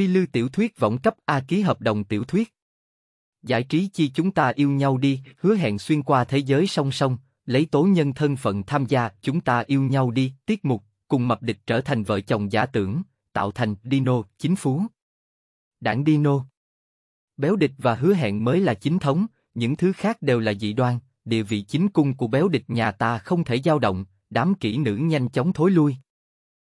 Phi lưu tiểu thuyết võng cấp A ký hợp đồng tiểu thuyết. Giải trí chi chúng ta yêu nhau đi, hứa hẹn xuyên qua thế giới song song, lấy tố nhân thân phận tham gia chúng ta yêu nhau đi, tiết mục, cùng mập địch trở thành vợ chồng giả tưởng, tạo thành Dino, chính phú. Đảng Dino Béo địch và hứa hẹn mới là chính thống, những thứ khác đều là dị đoan, địa vị chính cung của béo địch nhà ta không thể dao động, đám kỹ nữ nhanh chóng thối lui.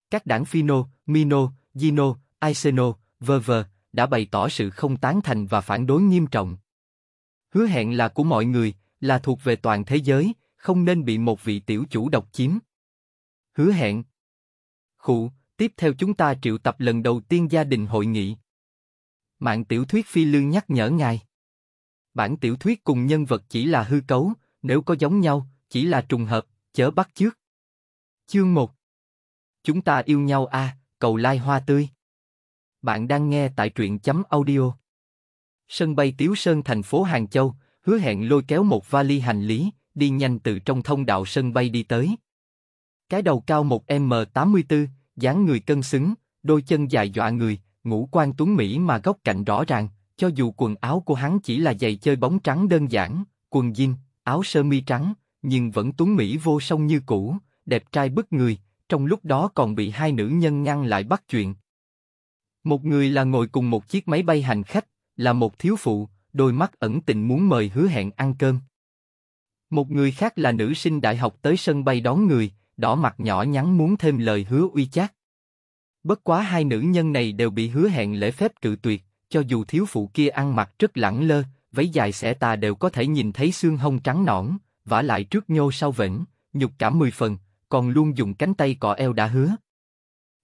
Các đảng Phino, Mino, Gino, Aiseno, vơ vơ, đã bày tỏ sự không tán thành và phản đối nghiêm trọng. Hứa hẹn là của mọi người, là thuộc về toàn thế giới, không nên bị một vị tiểu chủ độc chiếm. Hứa hẹn. Khụ, tiếp theo chúng ta triệu tập lần đầu tiên gia đình hội nghị. Mạng tiểu thuyết phi lương nhắc nhở ngài. Bản tiểu thuyết cùng nhân vật chỉ là hư cấu, nếu có giống nhau, chỉ là trùng hợp, chớ bắt chước. Chương 1 Chúng ta yêu nhau a, à, cầu lai hoa tươi. Bạn đang nghe tại truyện chấm audio. Sân bay Tiếu Sơn thành phố Hàng Châu, hứa hẹn lôi kéo một vali hành lý, đi nhanh từ trong thông đạo sân bay đi tới. Cái đầu cao 1m84, dáng người cân xứng, đôi chân dài dọa người, ngũ quan tuấn Mỹ mà góc cạnh rõ ràng, cho dù quần áo của hắn chỉ là giày chơi bóng trắng đơn giản, quần jean, áo sơ mi trắng, nhưng vẫn tuấn Mỹ vô song như cũ, đẹp trai bức người, trong lúc đó còn bị hai nữ nhân ngăn lại bắt chuyện, một người là ngồi cùng một chiếc máy bay hành khách, là một thiếu phụ, đôi mắt ẩn tình muốn mời hứa hẹn ăn cơm. Một người khác là nữ sinh đại học tới sân bay đón người, đỏ mặt nhỏ nhắn muốn thêm lời hứa uy chát. Bất quá hai nữ nhân này đều bị hứa hẹn lễ phép cự tuyệt, cho dù thiếu phụ kia ăn mặc rất lẳng lơ, váy dài xẻ tà đều có thể nhìn thấy xương hông trắng nõn, vả lại trước nhô sau vẫn, nhục cả mười phần, còn luôn dùng cánh tay cọ eo đã hứa.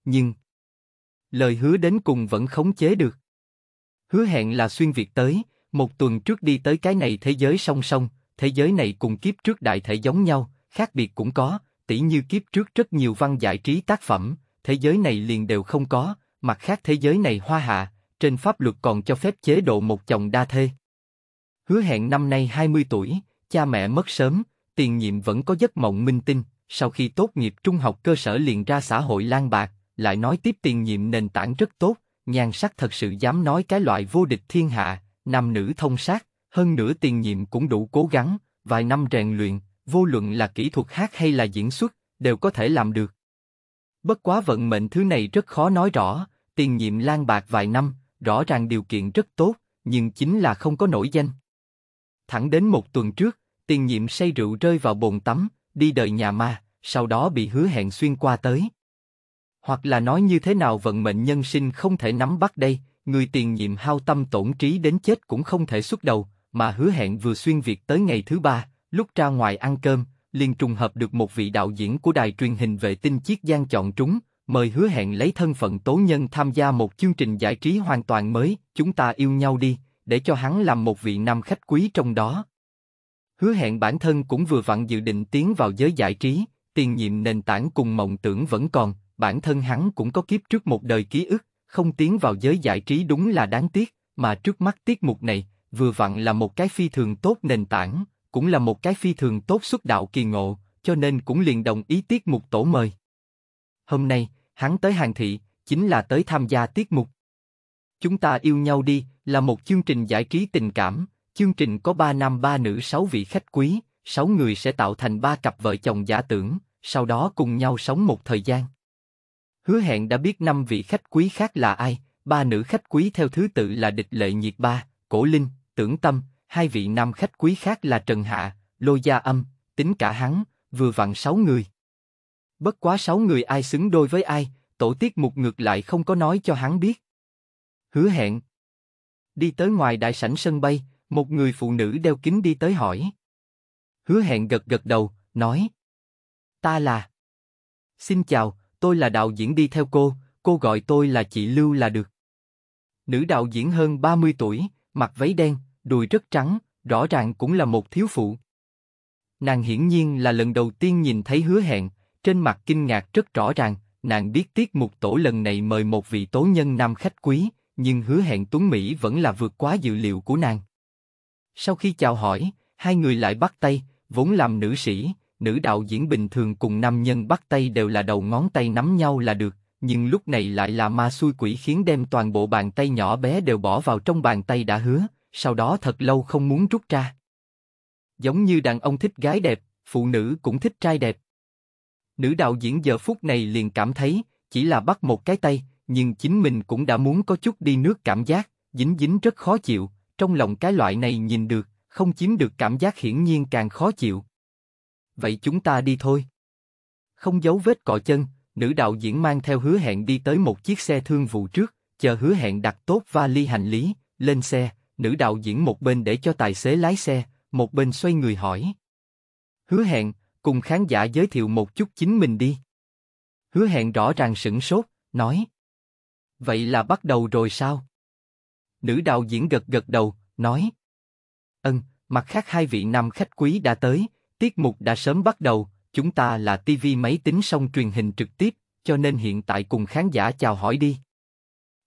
Nhưng, lời hứa đến cùng vẫn khống chế được. Hứa hẹn là xuyên việt tới, một tuần trước đi tới cái này thế giới song song, thế giới này cùng kiếp trước đại thể giống nhau, khác biệt cũng có, tỷ như kiếp trước rất nhiều văn giải trí tác phẩm, thế giới này liền đều không có, mặt khác thế giới này hoa hạ, trên pháp luật còn cho phép chế độ một chồng đa thê. Hứa hẹn năm nay 20 tuổi, cha mẹ mất sớm, tiền nhiệm vẫn có giấc mộng minh tinh, sau khi tốt nghiệp trung học cơ sở liền ra xã hội lang bạc, lại nói tiếp tiền nhiệm nền tảng rất tốt, nhan sắc thật sự dám nói cái loại vô địch thiên hạ, nam nữ thông sát, hơn nữa tiền nhiệm cũng đủ cố gắng, vài năm rèn luyện, vô luận là kỹ thuật hát hay là diễn xuất, đều có thể làm được. Bất quá vận mệnh thứ này rất khó nói rõ, tiền nhiệm lan bạc vài năm, rõ ràng điều kiện rất tốt, nhưng chính là không có nổi danh. Thẳng đến một tuần trước, tiền nhiệm say rượu rơi vào bồn tắm, đi đời nhà ma, sau đó bị hứa hẹn xuyên qua tới. Hoặc là nói như thế nào vận mệnh nhân sinh không thể nắm bắt đây, người tiền nhiệm hao tâm tổn trí đến chết cũng không thể xuất đầu, mà hứa hẹn vừa xuyên Việt tới ngày thứ ba, lúc ra ngoài ăn cơm, liền trùng hợp được một vị đạo diễn của đài truyền hình vệ tinh chiếc Giang chọn trúng, mời hứa hẹn lấy thân phận tố nhân tham gia một chương trình giải trí hoàn toàn mới, chúng ta yêu nhau đi, để cho hắn làm một vị nam khách quý trong đó. Hứa hẹn bản thân cũng vừa vặn dự định tiến vào giới giải trí, tiền nhiệm nền tảng cùng mộng tưởng vẫn còn, bản thân hắn cũng có kiếp trước một đời ký ức, không tiến vào giới giải trí đúng là đáng tiếc, mà trước mắt tiết mục này, vừa vặn là một cái phi thường tốt nền tảng, cũng là một cái phi thường tốt xuất đạo kỳ ngộ, cho nên cũng liền đồng ý tiết mục tổ mời. Hôm nay, hắn tới hàng thị, chính là tới tham gia tiết mục. Chúng ta yêu nhau đi, là một chương trình giải trí tình cảm, chương trình có ba nam ba nữ sáu vị khách quý, sáu người sẽ tạo thành ba cặp vợ chồng giả tưởng, sau đó cùng nhau sống một thời gian hứa hẹn đã biết năm vị khách quý khác là ai, ba nữ khách quý theo thứ tự là Địch Lệ Nhiệt Ba, Cổ Linh, Tưởng Tâm, hai vị nam khách quý khác là Trần Hạ, Lô Gia Âm, tính cả hắn, vừa vặn sáu người. Bất quá sáu người ai xứng đôi với ai, tổ tiết mục ngược lại không có nói cho hắn biết. Hứa hẹn. Đi tới ngoài đại sảnh sân bay, một người phụ nữ đeo kính đi tới hỏi. Hứa hẹn gật gật đầu, nói. Ta là. Xin chào, tôi là đạo diễn đi theo cô, cô gọi tôi là chị Lưu là được. Nữ đạo diễn hơn 30 tuổi, mặc váy đen, đùi rất trắng, rõ ràng cũng là một thiếu phụ. Nàng hiển nhiên là lần đầu tiên nhìn thấy hứa hẹn, trên mặt kinh ngạc rất rõ ràng, nàng biết tiết mục tổ lần này mời một vị tố nhân nam khách quý, nhưng hứa hẹn Tuấn Mỹ vẫn là vượt quá dự liệu của nàng. Sau khi chào hỏi, hai người lại bắt tay, vốn làm nữ sĩ, nữ đạo diễn bình thường cùng nam nhân bắt tay đều là đầu ngón tay nắm nhau là được, nhưng lúc này lại là ma xui quỷ khiến đem toàn bộ bàn tay nhỏ bé đều bỏ vào trong bàn tay đã hứa, sau đó thật lâu không muốn rút ra. Giống như đàn ông thích gái đẹp, phụ nữ cũng thích trai đẹp. Nữ đạo diễn giờ phút này liền cảm thấy, chỉ là bắt một cái tay, nhưng chính mình cũng đã muốn có chút đi nước cảm giác, dính dính rất khó chịu, trong lòng cái loại này nhìn được, không chiếm được cảm giác hiển nhiên càng khó chịu vậy chúng ta đi thôi. Không giấu vết cọ chân, nữ đạo diễn mang theo hứa hẹn đi tới một chiếc xe thương vụ trước, chờ hứa hẹn đặt tốt vali hành lý, lên xe, nữ đạo diễn một bên để cho tài xế lái xe, một bên xoay người hỏi. Hứa hẹn, cùng khán giả giới thiệu một chút chính mình đi. Hứa hẹn rõ ràng sửng sốt, nói. Vậy là bắt đầu rồi sao? Nữ đạo diễn gật gật đầu, nói. Ân, mặt khác hai vị nam khách quý đã tới, Tiết mục đã sớm bắt đầu, chúng ta là TV máy tính song truyền hình trực tiếp, cho nên hiện tại cùng khán giả chào hỏi đi.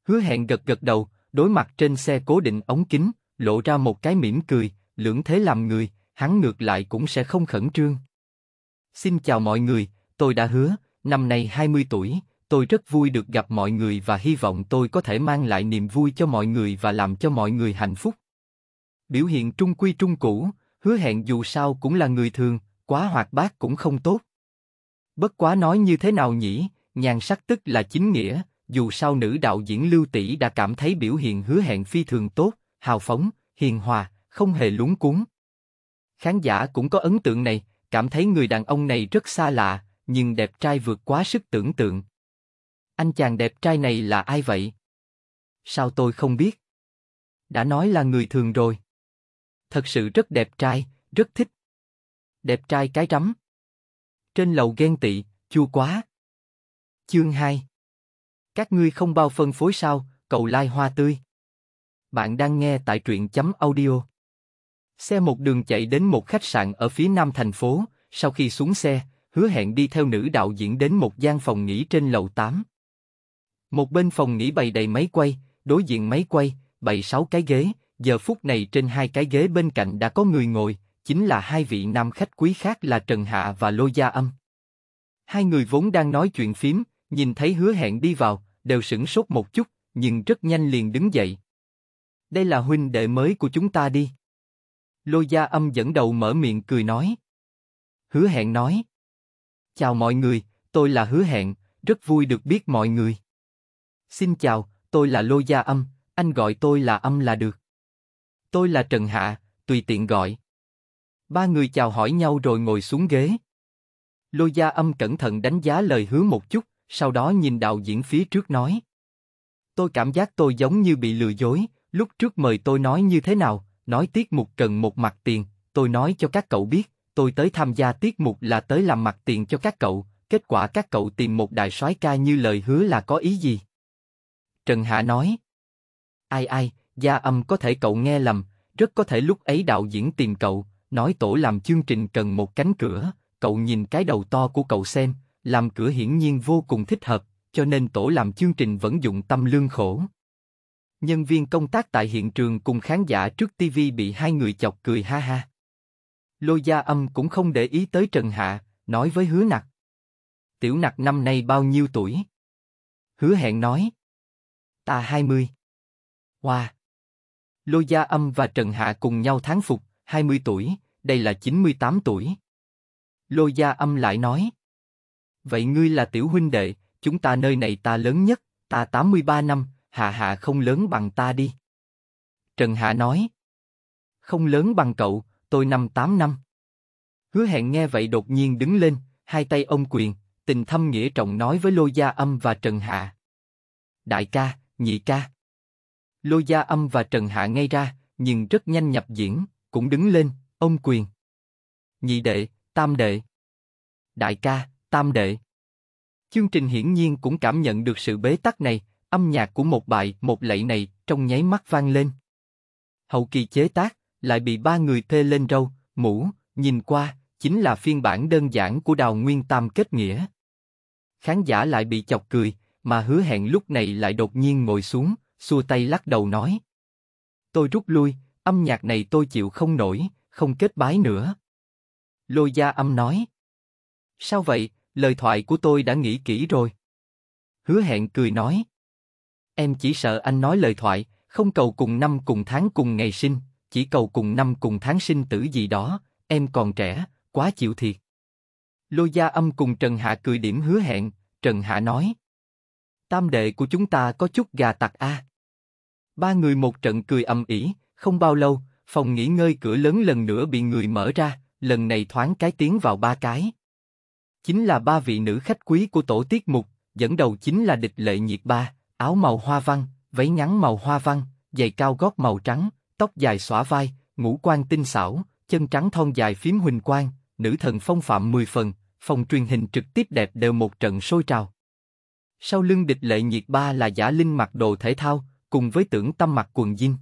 Hứa hẹn gật gật đầu, đối mặt trên xe cố định ống kính, lộ ra một cái mỉm cười, lưỡng thế làm người, hắn ngược lại cũng sẽ không khẩn trương. Xin chào mọi người, tôi đã hứa, năm nay 20 tuổi, tôi rất vui được gặp mọi người và hy vọng tôi có thể mang lại niềm vui cho mọi người và làm cho mọi người hạnh phúc. Biểu hiện trung quy trung cũ, hứa hẹn dù sao cũng là người thường, quá hoạt bát cũng không tốt. Bất quá nói như thế nào nhỉ, nhàn sắc tức là chính nghĩa, dù sao nữ đạo diễn Lưu Tỷ đã cảm thấy biểu hiện hứa hẹn phi thường tốt, hào phóng, hiền hòa, không hề lúng cuốn. Khán giả cũng có ấn tượng này, cảm thấy người đàn ông này rất xa lạ, nhưng đẹp trai vượt quá sức tưởng tượng. Anh chàng đẹp trai này là ai vậy? Sao tôi không biết? Đã nói là người thường rồi thật sự rất đẹp trai, rất thích. Đẹp trai cái rắm. Trên lầu ghen tị, chua quá. Chương 2 Các ngươi không bao phân phối sao, cậu lai hoa tươi. Bạn đang nghe tại truyện chấm audio. Xe một đường chạy đến một khách sạn ở phía nam thành phố, sau khi xuống xe, hứa hẹn đi theo nữ đạo diễn đến một gian phòng nghỉ trên lầu 8. Một bên phòng nghỉ bày đầy máy quay, đối diện máy quay, bày sáu cái ghế, giờ phút này trên hai cái ghế bên cạnh đã có người ngồi, chính là hai vị nam khách quý khác là Trần Hạ và lô Gia Âm. Hai người vốn đang nói chuyện phím, nhìn thấy hứa hẹn đi vào, đều sửng sốt một chút, nhưng rất nhanh liền đứng dậy. Đây là huynh đệ mới của chúng ta đi. lô Gia Âm dẫn đầu mở miệng cười nói. Hứa hẹn nói. Chào mọi người, tôi là hứa hẹn, rất vui được biết mọi người. Xin chào, tôi là lô Gia Âm, anh gọi tôi là Âm là được tôi là Trần Hạ, tùy tiện gọi. Ba người chào hỏi nhau rồi ngồi xuống ghế. Lôi Gia Âm cẩn thận đánh giá lời hứa một chút, sau đó nhìn đạo diễn phía trước nói. Tôi cảm giác tôi giống như bị lừa dối, lúc trước mời tôi nói như thế nào, nói tiết mục cần một mặt tiền, tôi nói cho các cậu biết, tôi tới tham gia tiết mục là tới làm mặt tiền cho các cậu, kết quả các cậu tìm một đại soái ca như lời hứa là có ý gì? Trần Hạ nói. Ai ai, Gia âm có thể cậu nghe lầm, rất có thể lúc ấy đạo diễn tìm cậu, nói tổ làm chương trình cần một cánh cửa, cậu nhìn cái đầu to của cậu xem, làm cửa hiển nhiên vô cùng thích hợp, cho nên tổ làm chương trình vẫn dụng tâm lương khổ. Nhân viên công tác tại hiện trường cùng khán giả trước TV bị hai người chọc cười ha ha. Lôi gia âm cũng không để ý tới Trần Hạ, nói với hứa nặc. Tiểu nặc năm nay bao nhiêu tuổi? Hứa hẹn nói. Ta hai mươi Wow. Lô Gia Âm và Trần Hạ cùng nhau tháng phục, 20 tuổi, đây là 98 tuổi. Lô Gia Âm lại nói. Vậy ngươi là tiểu huynh đệ, chúng ta nơi này ta lớn nhất, ta 83 năm, Hạ Hạ không lớn bằng ta đi. Trần Hạ nói. Không lớn bằng cậu, tôi năm 8 năm. Hứa hẹn nghe vậy đột nhiên đứng lên, hai tay ông quyền, tình thâm nghĩa trọng nói với Lô Gia Âm và Trần Hạ. Đại ca, nhị ca. Lô Gia Âm và Trần Hạ ngay ra, nhưng rất nhanh nhập diễn, cũng đứng lên, ông quyền. Nhị đệ, tam đệ. Đại ca, tam đệ. Chương trình hiển nhiên cũng cảm nhận được sự bế tắc này, âm nhạc của một bài một lạy này trong nháy mắt vang lên. Hậu kỳ chế tác, lại bị ba người thê lên râu, mũ, nhìn qua, chính là phiên bản đơn giản của đào nguyên tam kết nghĩa. Khán giả lại bị chọc cười, mà hứa hẹn lúc này lại đột nhiên ngồi xuống, xua tay lắc đầu nói. Tôi rút lui, âm nhạc này tôi chịu không nổi, không kết bái nữa. Lôi gia âm nói. Sao vậy, lời thoại của tôi đã nghĩ kỹ rồi. Hứa hẹn cười nói. Em chỉ sợ anh nói lời thoại, không cầu cùng năm cùng tháng cùng ngày sinh, chỉ cầu cùng năm cùng tháng sinh tử gì đó, em còn trẻ, quá chịu thiệt. Lôi gia âm cùng Trần Hạ cười điểm hứa hẹn, Trần Hạ nói. Tam đệ của chúng ta có chút gà tặc a. À. Ba người một trận cười ầm ĩ, không bao lâu, phòng nghỉ ngơi cửa lớn lần nữa bị người mở ra, lần này thoáng cái tiến vào ba cái. Chính là ba vị nữ khách quý của tổ tiết mục, dẫn đầu chính là địch lệ nhiệt ba, áo màu hoa văn, váy ngắn màu hoa văn, giày cao gót màu trắng, tóc dài xõa vai, ngũ quan tinh xảo, chân trắng thon dài phím huỳnh quang, nữ thần phong phạm mười phần, phòng truyền hình trực tiếp đẹp đều một trận sôi trào. Sau lưng địch lệ nhiệt ba là giả linh mặc đồ thể thao, cùng với tưởng tâm mặt quần jean.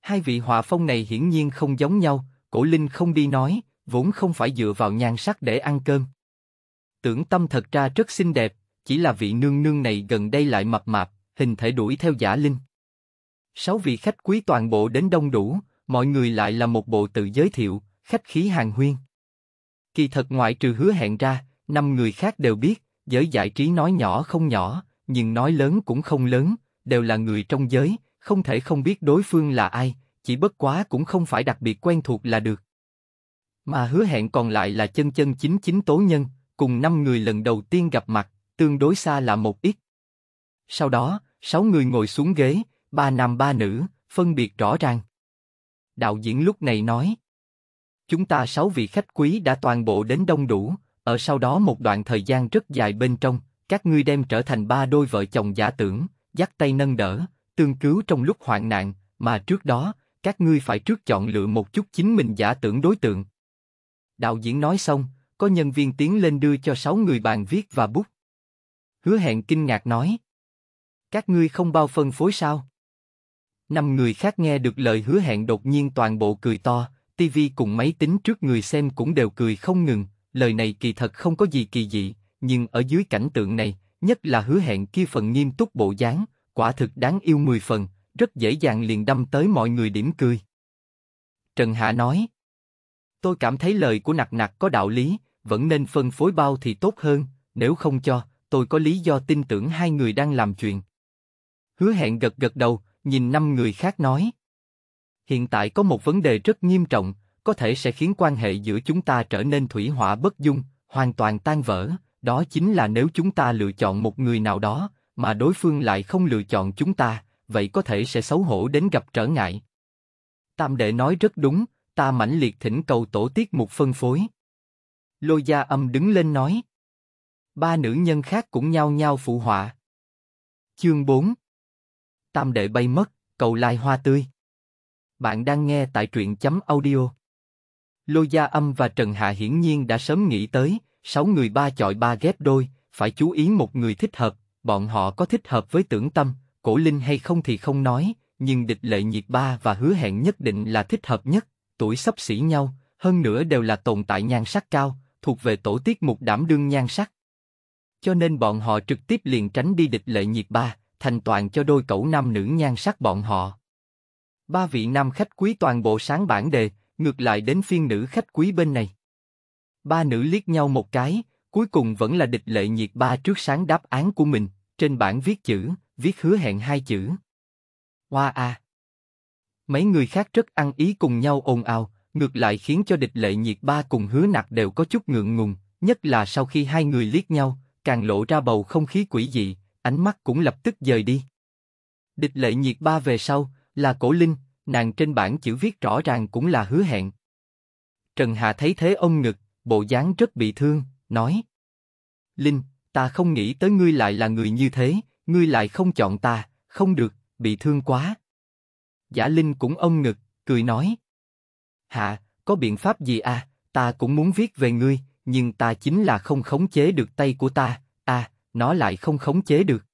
Hai vị hòa phong này hiển nhiên không giống nhau, cổ linh không đi nói, vốn không phải dựa vào nhan sắc để ăn cơm. Tưởng tâm thật ra rất xinh đẹp, chỉ là vị nương nương này gần đây lại mập mạp, hình thể đuổi theo giả linh. Sáu vị khách quý toàn bộ đến đông đủ, mọi người lại là một bộ tự giới thiệu, khách khí hàng huyên. Kỳ thật ngoại trừ hứa hẹn ra, năm người khác đều biết, giới giải trí nói nhỏ không nhỏ, nhưng nói lớn cũng không lớn, đều là người trong giới, không thể không biết đối phương là ai, chỉ bất quá cũng không phải đặc biệt quen thuộc là được. Mà hứa hẹn còn lại là chân chân chính chính tố nhân, cùng năm người lần đầu tiên gặp mặt, tương đối xa là một ít. Sau đó, sáu người ngồi xuống ghế, ba nam ba nữ, phân biệt rõ ràng. Đạo diễn lúc này nói, chúng ta sáu vị khách quý đã toàn bộ đến đông đủ, ở sau đó một đoạn thời gian rất dài bên trong, các ngươi đem trở thành ba đôi vợ chồng giả tưởng, dắt tay nâng đỡ, tương cứu trong lúc hoạn nạn, mà trước đó, các ngươi phải trước chọn lựa một chút chính mình giả tưởng đối tượng. Đạo diễn nói xong, có nhân viên tiến lên đưa cho sáu người bàn viết và bút. Hứa hẹn kinh ngạc nói. Các ngươi không bao phân phối sao? Năm người khác nghe được lời hứa hẹn đột nhiên toàn bộ cười to, tivi cùng máy tính trước người xem cũng đều cười không ngừng, lời này kỳ thật không có gì kỳ dị, nhưng ở dưới cảnh tượng này, nhất là hứa hẹn kia phần nghiêm túc bộ dáng, quả thực đáng yêu mười phần, rất dễ dàng liền đâm tới mọi người điểm cười. Trần Hạ nói, tôi cảm thấy lời của nặc nặc có đạo lý, vẫn nên phân phối bao thì tốt hơn, nếu không cho, tôi có lý do tin tưởng hai người đang làm chuyện. Hứa hẹn gật gật đầu, nhìn năm người khác nói. Hiện tại có một vấn đề rất nghiêm trọng, có thể sẽ khiến quan hệ giữa chúng ta trở nên thủy hỏa bất dung, hoàn toàn tan vỡ, đó chính là nếu chúng ta lựa chọn một người nào đó, mà đối phương lại không lựa chọn chúng ta, vậy có thể sẽ xấu hổ đến gặp trở ngại. Tam đệ nói rất đúng, ta mãnh liệt thỉnh cầu tổ tiết một phân phối. Lôi gia âm đứng lên nói. Ba nữ nhân khác cũng nhao nhao phụ họa. Chương 4 Tam đệ bay mất, cầu lai hoa tươi. Bạn đang nghe tại truyện chấm audio. Lôi gia âm và Trần Hạ hiển nhiên đã sớm nghĩ tới, sáu người ba chọi ba ghép đôi, phải chú ý một người thích hợp, bọn họ có thích hợp với tưởng tâm, cổ linh hay không thì không nói, nhưng địch lệ nhiệt ba và hứa hẹn nhất định là thích hợp nhất, tuổi sắp xỉ nhau, hơn nữa đều là tồn tại nhan sắc cao, thuộc về tổ tiết mục đảm đương nhan sắc. Cho nên bọn họ trực tiếp liền tránh đi địch lệ nhiệt ba, thành toàn cho đôi cẩu nam nữ nhan sắc bọn họ. Ba vị nam khách quý toàn bộ sáng bản đề, ngược lại đến phiên nữ khách quý bên này. Ba nữ liếc nhau một cái, cuối cùng vẫn là địch lệ nhiệt ba trước sáng đáp án của mình, trên bảng viết chữ, viết hứa hẹn hai chữ. Hoa a. Mấy người khác rất ăn ý cùng nhau ồn ào, ngược lại khiến cho địch lệ nhiệt ba cùng hứa nặc đều có chút ngượng ngùng, nhất là sau khi hai người liếc nhau, càng lộ ra bầu không khí quỷ dị, ánh mắt cũng lập tức rời đi. Địch lệ nhiệt ba về sau, là cổ linh, nàng trên bảng chữ viết rõ ràng cũng là hứa hẹn. Trần hà thấy thế ông ngực, bộ dáng rất bị thương, nói Linh, ta không nghĩ tới ngươi lại là người như thế, ngươi lại không chọn ta, không được, bị thương quá. Giả Linh cũng ôm ngực, cười nói Hạ, có biện pháp gì à, ta cũng muốn viết về ngươi, nhưng ta chính là không khống chế được tay của ta, à, nó lại không khống chế được.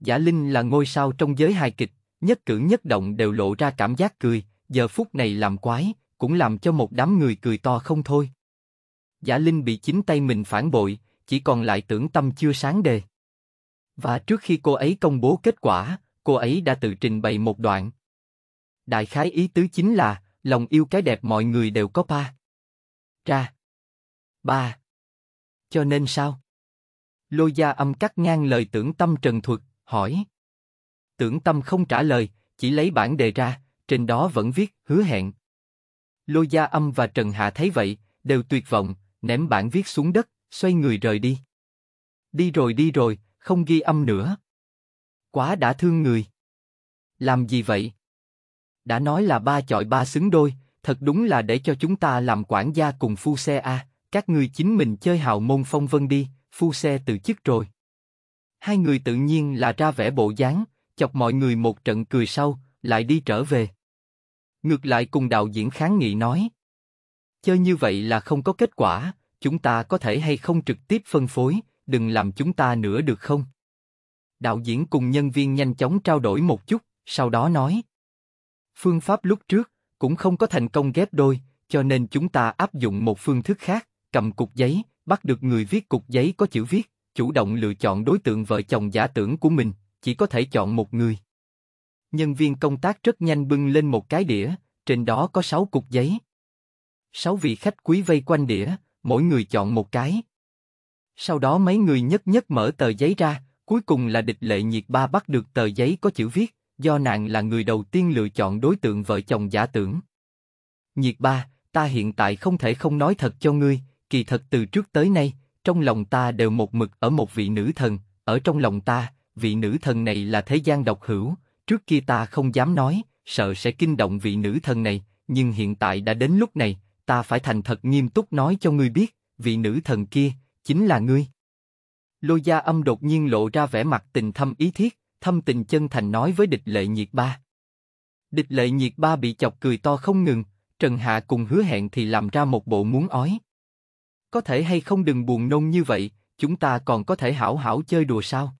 Giả Linh là ngôi sao trong giới hài kịch, nhất cử nhất động đều lộ ra cảm giác cười, giờ phút này làm quái, cũng làm cho một đám người cười to không thôi giả linh bị chính tay mình phản bội, chỉ còn lại tưởng tâm chưa sáng đề. Và trước khi cô ấy công bố kết quả, cô ấy đã tự trình bày một đoạn. Đại khái ý tứ chính là, lòng yêu cái đẹp mọi người đều có pa. Ra. Ba. Cho nên sao? Lôi gia âm cắt ngang lời tưởng tâm trần thuật, hỏi. Tưởng tâm không trả lời, chỉ lấy bản đề ra, trên đó vẫn viết hứa hẹn. Lôi gia âm và Trần Hạ thấy vậy, đều tuyệt vọng, ném bản viết xuống đất, xoay người rời đi. Đi rồi đi rồi, không ghi âm nữa. Quá đã thương người. Làm gì vậy? Đã nói là ba chọi ba xứng đôi, thật đúng là để cho chúng ta làm quản gia cùng phu xe a. Các ngươi chính mình chơi hào môn phong vân đi, phu xe từ chức rồi. Hai người tự nhiên là ra vẻ bộ dáng, chọc mọi người một trận cười sau, lại đi trở về. Ngược lại cùng đạo diễn kháng nghị nói. Chơi như vậy là không có kết quả, chúng ta có thể hay không trực tiếp phân phối, đừng làm chúng ta nữa được không? Đạo diễn cùng nhân viên nhanh chóng trao đổi một chút, sau đó nói. Phương pháp lúc trước cũng không có thành công ghép đôi, cho nên chúng ta áp dụng một phương thức khác, cầm cục giấy, bắt được người viết cục giấy có chữ viết, chủ động lựa chọn đối tượng vợ chồng giả tưởng của mình, chỉ có thể chọn một người. Nhân viên công tác rất nhanh bưng lên một cái đĩa, trên đó có sáu cục giấy. Sáu vị khách quý vây quanh đĩa, mỗi người chọn một cái. Sau đó mấy người nhất nhất mở tờ giấy ra, cuối cùng là địch lệ nhiệt ba bắt được tờ giấy có chữ viết, do nàng là người đầu tiên lựa chọn đối tượng vợ chồng giả tưởng. Nhiệt ba, ta hiện tại không thể không nói thật cho ngươi, kỳ thật từ trước tới nay, trong lòng ta đều một mực ở một vị nữ thần, ở trong lòng ta, vị nữ thần này là thế gian độc hữu, trước kia ta không dám nói, sợ sẽ kinh động vị nữ thần này, nhưng hiện tại đã đến lúc này, ta phải thành thật nghiêm túc nói cho ngươi biết, vị nữ thần kia, chính là ngươi. Lôi gia âm đột nhiên lộ ra vẻ mặt tình thâm ý thiết, thâm tình chân thành nói với địch lệ nhiệt ba. Địch lệ nhiệt ba bị chọc cười to không ngừng, Trần Hạ cùng hứa hẹn thì làm ra một bộ muốn ói. Có thể hay không đừng buồn nôn như vậy, chúng ta còn có thể hảo hảo chơi đùa sao?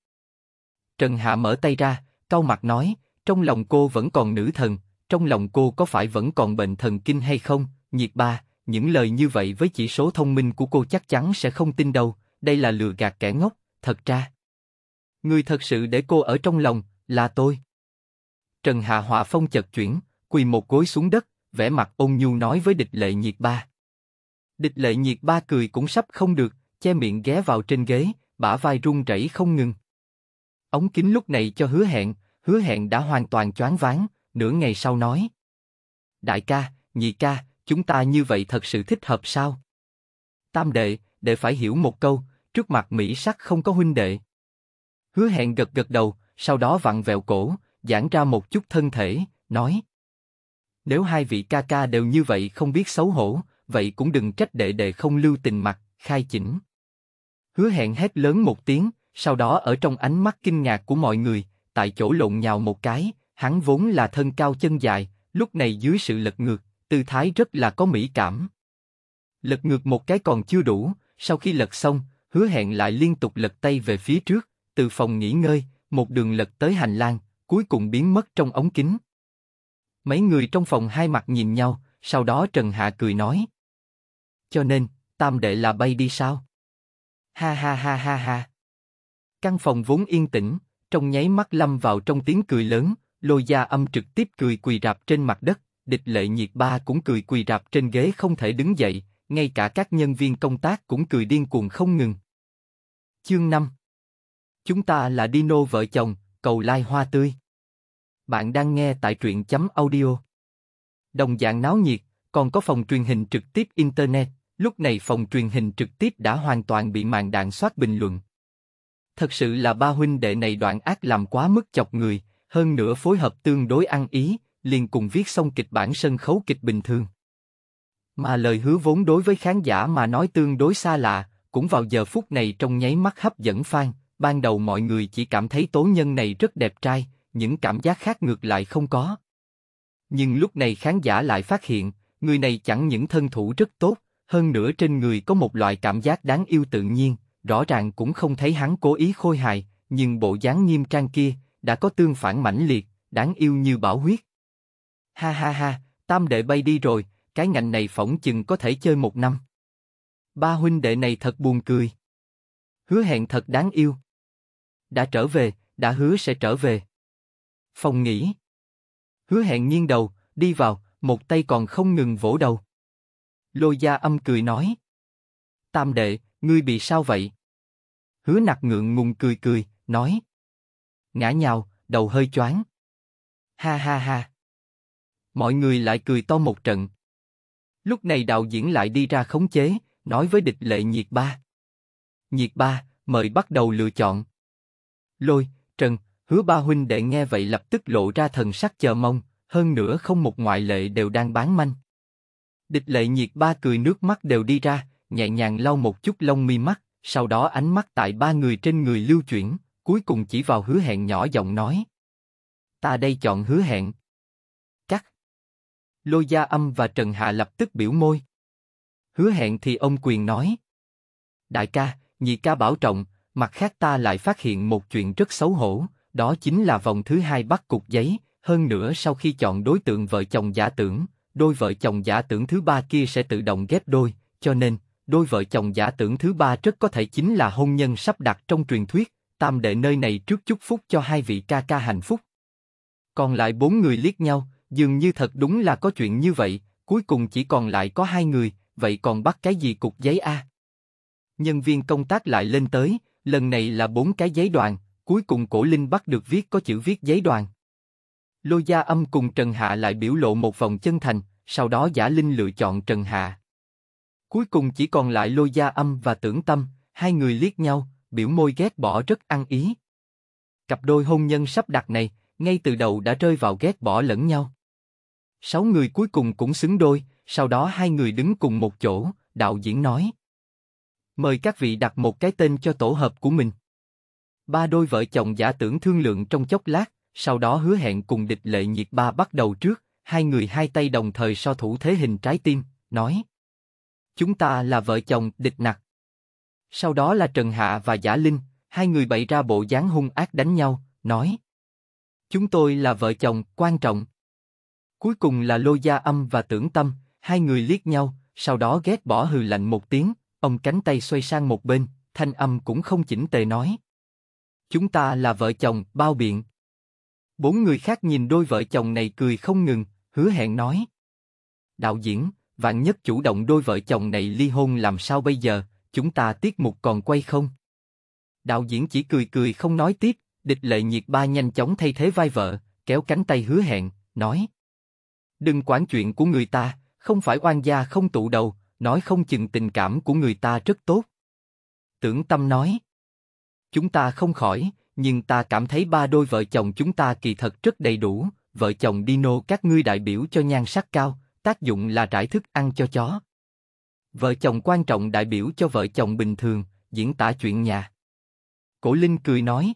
Trần Hạ mở tay ra, cau mặt nói, trong lòng cô vẫn còn nữ thần, trong lòng cô có phải vẫn còn bệnh thần kinh hay không? Nhiệt ba, những lời như vậy với chỉ số thông minh của cô chắc chắn sẽ không tin đâu, đây là lừa gạt kẻ ngốc, thật ra. Người thật sự để cô ở trong lòng, là tôi. Trần Hạ Họa Phong chật chuyển, quỳ một gối xuống đất, vẻ mặt ôn nhu nói với địch lệ nhiệt ba. Địch lệ nhiệt ba cười cũng sắp không được, che miệng ghé vào trên ghế, bả vai run rẩy không ngừng. Ống kính lúc này cho hứa hẹn, hứa hẹn đã hoàn toàn choáng váng, nửa ngày sau nói. Đại ca, nhị ca, chúng ta như vậy thật sự thích hợp sao? Tam đệ, đệ phải hiểu một câu, trước mặt Mỹ sắc không có huynh đệ. Hứa hẹn gật gật đầu, sau đó vặn vẹo cổ, giãn ra một chút thân thể, nói. Nếu hai vị ca ca đều như vậy không biết xấu hổ, vậy cũng đừng trách đệ đệ không lưu tình mặt, khai chỉnh. Hứa hẹn hét lớn một tiếng, sau đó ở trong ánh mắt kinh ngạc của mọi người, tại chỗ lộn nhào một cái, hắn vốn là thân cao chân dài, lúc này dưới sự lật ngược, tư thái rất là có mỹ cảm. Lật ngược một cái còn chưa đủ, sau khi lật xong, hứa hẹn lại liên tục lật tay về phía trước, từ phòng nghỉ ngơi, một đường lật tới hành lang, cuối cùng biến mất trong ống kính. Mấy người trong phòng hai mặt nhìn nhau, sau đó Trần Hạ cười nói. Cho nên, tam đệ là bay đi sao? Ha ha ha ha ha. Căn phòng vốn yên tĩnh, trong nháy mắt lâm vào trong tiếng cười lớn, lôi gia âm trực tiếp cười quỳ rạp trên mặt đất, Địch lệ nhiệt ba cũng cười quỳ rạp trên ghế không thể đứng dậy, ngay cả các nhân viên công tác cũng cười điên cuồng không ngừng. Chương 5 Chúng ta là Dino vợ chồng, cầu lai hoa tươi. Bạn đang nghe tại truyện chấm audio. Đồng dạng náo nhiệt, còn có phòng truyền hình trực tiếp Internet, lúc này phòng truyền hình trực tiếp đã hoàn toàn bị màn đạn soát bình luận. Thật sự là ba huynh đệ này đoạn ác làm quá mức chọc người, hơn nữa phối hợp tương đối ăn ý, liền cùng viết xong kịch bản sân khấu kịch bình thường. Mà lời hứa vốn đối với khán giả mà nói tương đối xa lạ, cũng vào giờ phút này trong nháy mắt hấp dẫn fan, ban đầu mọi người chỉ cảm thấy tố nhân này rất đẹp trai, những cảm giác khác ngược lại không có. Nhưng lúc này khán giả lại phát hiện, người này chẳng những thân thủ rất tốt, hơn nữa trên người có một loại cảm giác đáng yêu tự nhiên, rõ ràng cũng không thấy hắn cố ý khôi hài, nhưng bộ dáng nghiêm trang kia đã có tương phản mãnh liệt, đáng yêu như bảo huyết. Ha ha ha, tam đệ bay đi rồi, cái ngành này phỏng chừng có thể chơi một năm. Ba huynh đệ này thật buồn cười. Hứa hẹn thật đáng yêu. Đã trở về, đã hứa sẽ trở về. Phòng nghỉ. Hứa hẹn nghiêng đầu, đi vào, một tay còn không ngừng vỗ đầu. Lôi gia âm cười nói. Tam đệ, ngươi bị sao vậy? Hứa nặc ngượng ngùng cười cười, nói. Ngã nhào, đầu hơi choáng. Ha ha ha. Mọi người lại cười to một trận. Lúc này đạo diễn lại đi ra khống chế, nói với địch lệ nhiệt ba. Nhiệt ba, mời bắt đầu lựa chọn. Lôi, Trần, hứa ba huynh đệ nghe vậy lập tức lộ ra thần sắc chờ mong, hơn nữa không một ngoại lệ đều đang bán manh. Địch lệ nhiệt ba cười nước mắt đều đi ra, nhẹ nhàng lau một chút lông mi mắt, sau đó ánh mắt tại ba người trên người lưu chuyển, cuối cùng chỉ vào hứa hẹn nhỏ giọng nói. Ta đây chọn hứa hẹn. Lôi Gia Âm và Trần Hạ lập tức biểu môi. Hứa hẹn thì ông quyền nói. Đại ca, nhị ca bảo trọng, mặt khác ta lại phát hiện một chuyện rất xấu hổ, đó chính là vòng thứ hai bắt cục giấy, hơn nữa sau khi chọn đối tượng vợ chồng giả tưởng, đôi vợ chồng giả tưởng thứ ba kia sẽ tự động ghép đôi, cho nên, đôi vợ chồng giả tưởng thứ ba rất có thể chính là hôn nhân sắp đặt trong truyền thuyết, tam đệ nơi này trước chúc phúc cho hai vị ca ca hạnh phúc. Còn lại bốn người liếc nhau, dường như thật đúng là có chuyện như vậy, cuối cùng chỉ còn lại có hai người, vậy còn bắt cái gì cục giấy a? Nhân viên công tác lại lên tới, lần này là bốn cái giấy đoàn, cuối cùng cổ linh bắt được viết có chữ viết giấy đoàn. Lô Gia Âm cùng Trần Hạ lại biểu lộ một vòng chân thành, sau đó giả linh lựa chọn Trần Hạ. Cuối cùng chỉ còn lại Lô Gia Âm và Tưởng Tâm, hai người liếc nhau, biểu môi ghét bỏ rất ăn ý. Cặp đôi hôn nhân sắp đặt này, ngay từ đầu đã rơi vào ghét bỏ lẫn nhau. Sáu người cuối cùng cũng xứng đôi, sau đó hai người đứng cùng một chỗ, đạo diễn nói. Mời các vị đặt một cái tên cho tổ hợp của mình. Ba đôi vợ chồng giả tưởng thương lượng trong chốc lát, sau đó hứa hẹn cùng địch lệ nhiệt ba bắt đầu trước, hai người hai tay đồng thời so thủ thế hình trái tim, nói. Chúng ta là vợ chồng địch nặc. Sau đó là Trần Hạ và Giả Linh, hai người bày ra bộ dáng hung ác đánh nhau, nói. Chúng tôi là vợ chồng, quan trọng. Cuối cùng là Lô Gia Âm và Tưởng Tâm, hai người liếc nhau, sau đó ghét bỏ hừ lạnh một tiếng, ông cánh tay xoay sang một bên, thanh âm cũng không chỉnh tề nói. Chúng ta là vợ chồng, bao biện. Bốn người khác nhìn đôi vợ chồng này cười không ngừng, hứa hẹn nói. Đạo diễn, vạn nhất chủ động đôi vợ chồng này ly hôn làm sao bây giờ, chúng ta tiết mục còn quay không? Đạo diễn chỉ cười cười không nói tiếp, Địch lệ nhiệt ba nhanh chóng thay thế vai vợ, kéo cánh tay hứa hẹn, nói. Đừng quản chuyện của người ta, không phải oan gia không tụ đầu, nói không chừng tình cảm của người ta rất tốt. Tưởng tâm nói. Chúng ta không khỏi, nhưng ta cảm thấy ba đôi vợ chồng chúng ta kỳ thật rất đầy đủ, vợ chồng Dino các ngươi đại biểu cho nhan sắc cao, tác dụng là trải thức ăn cho chó. Vợ chồng quan trọng đại biểu cho vợ chồng bình thường, diễn tả chuyện nhà. Cổ Linh cười nói,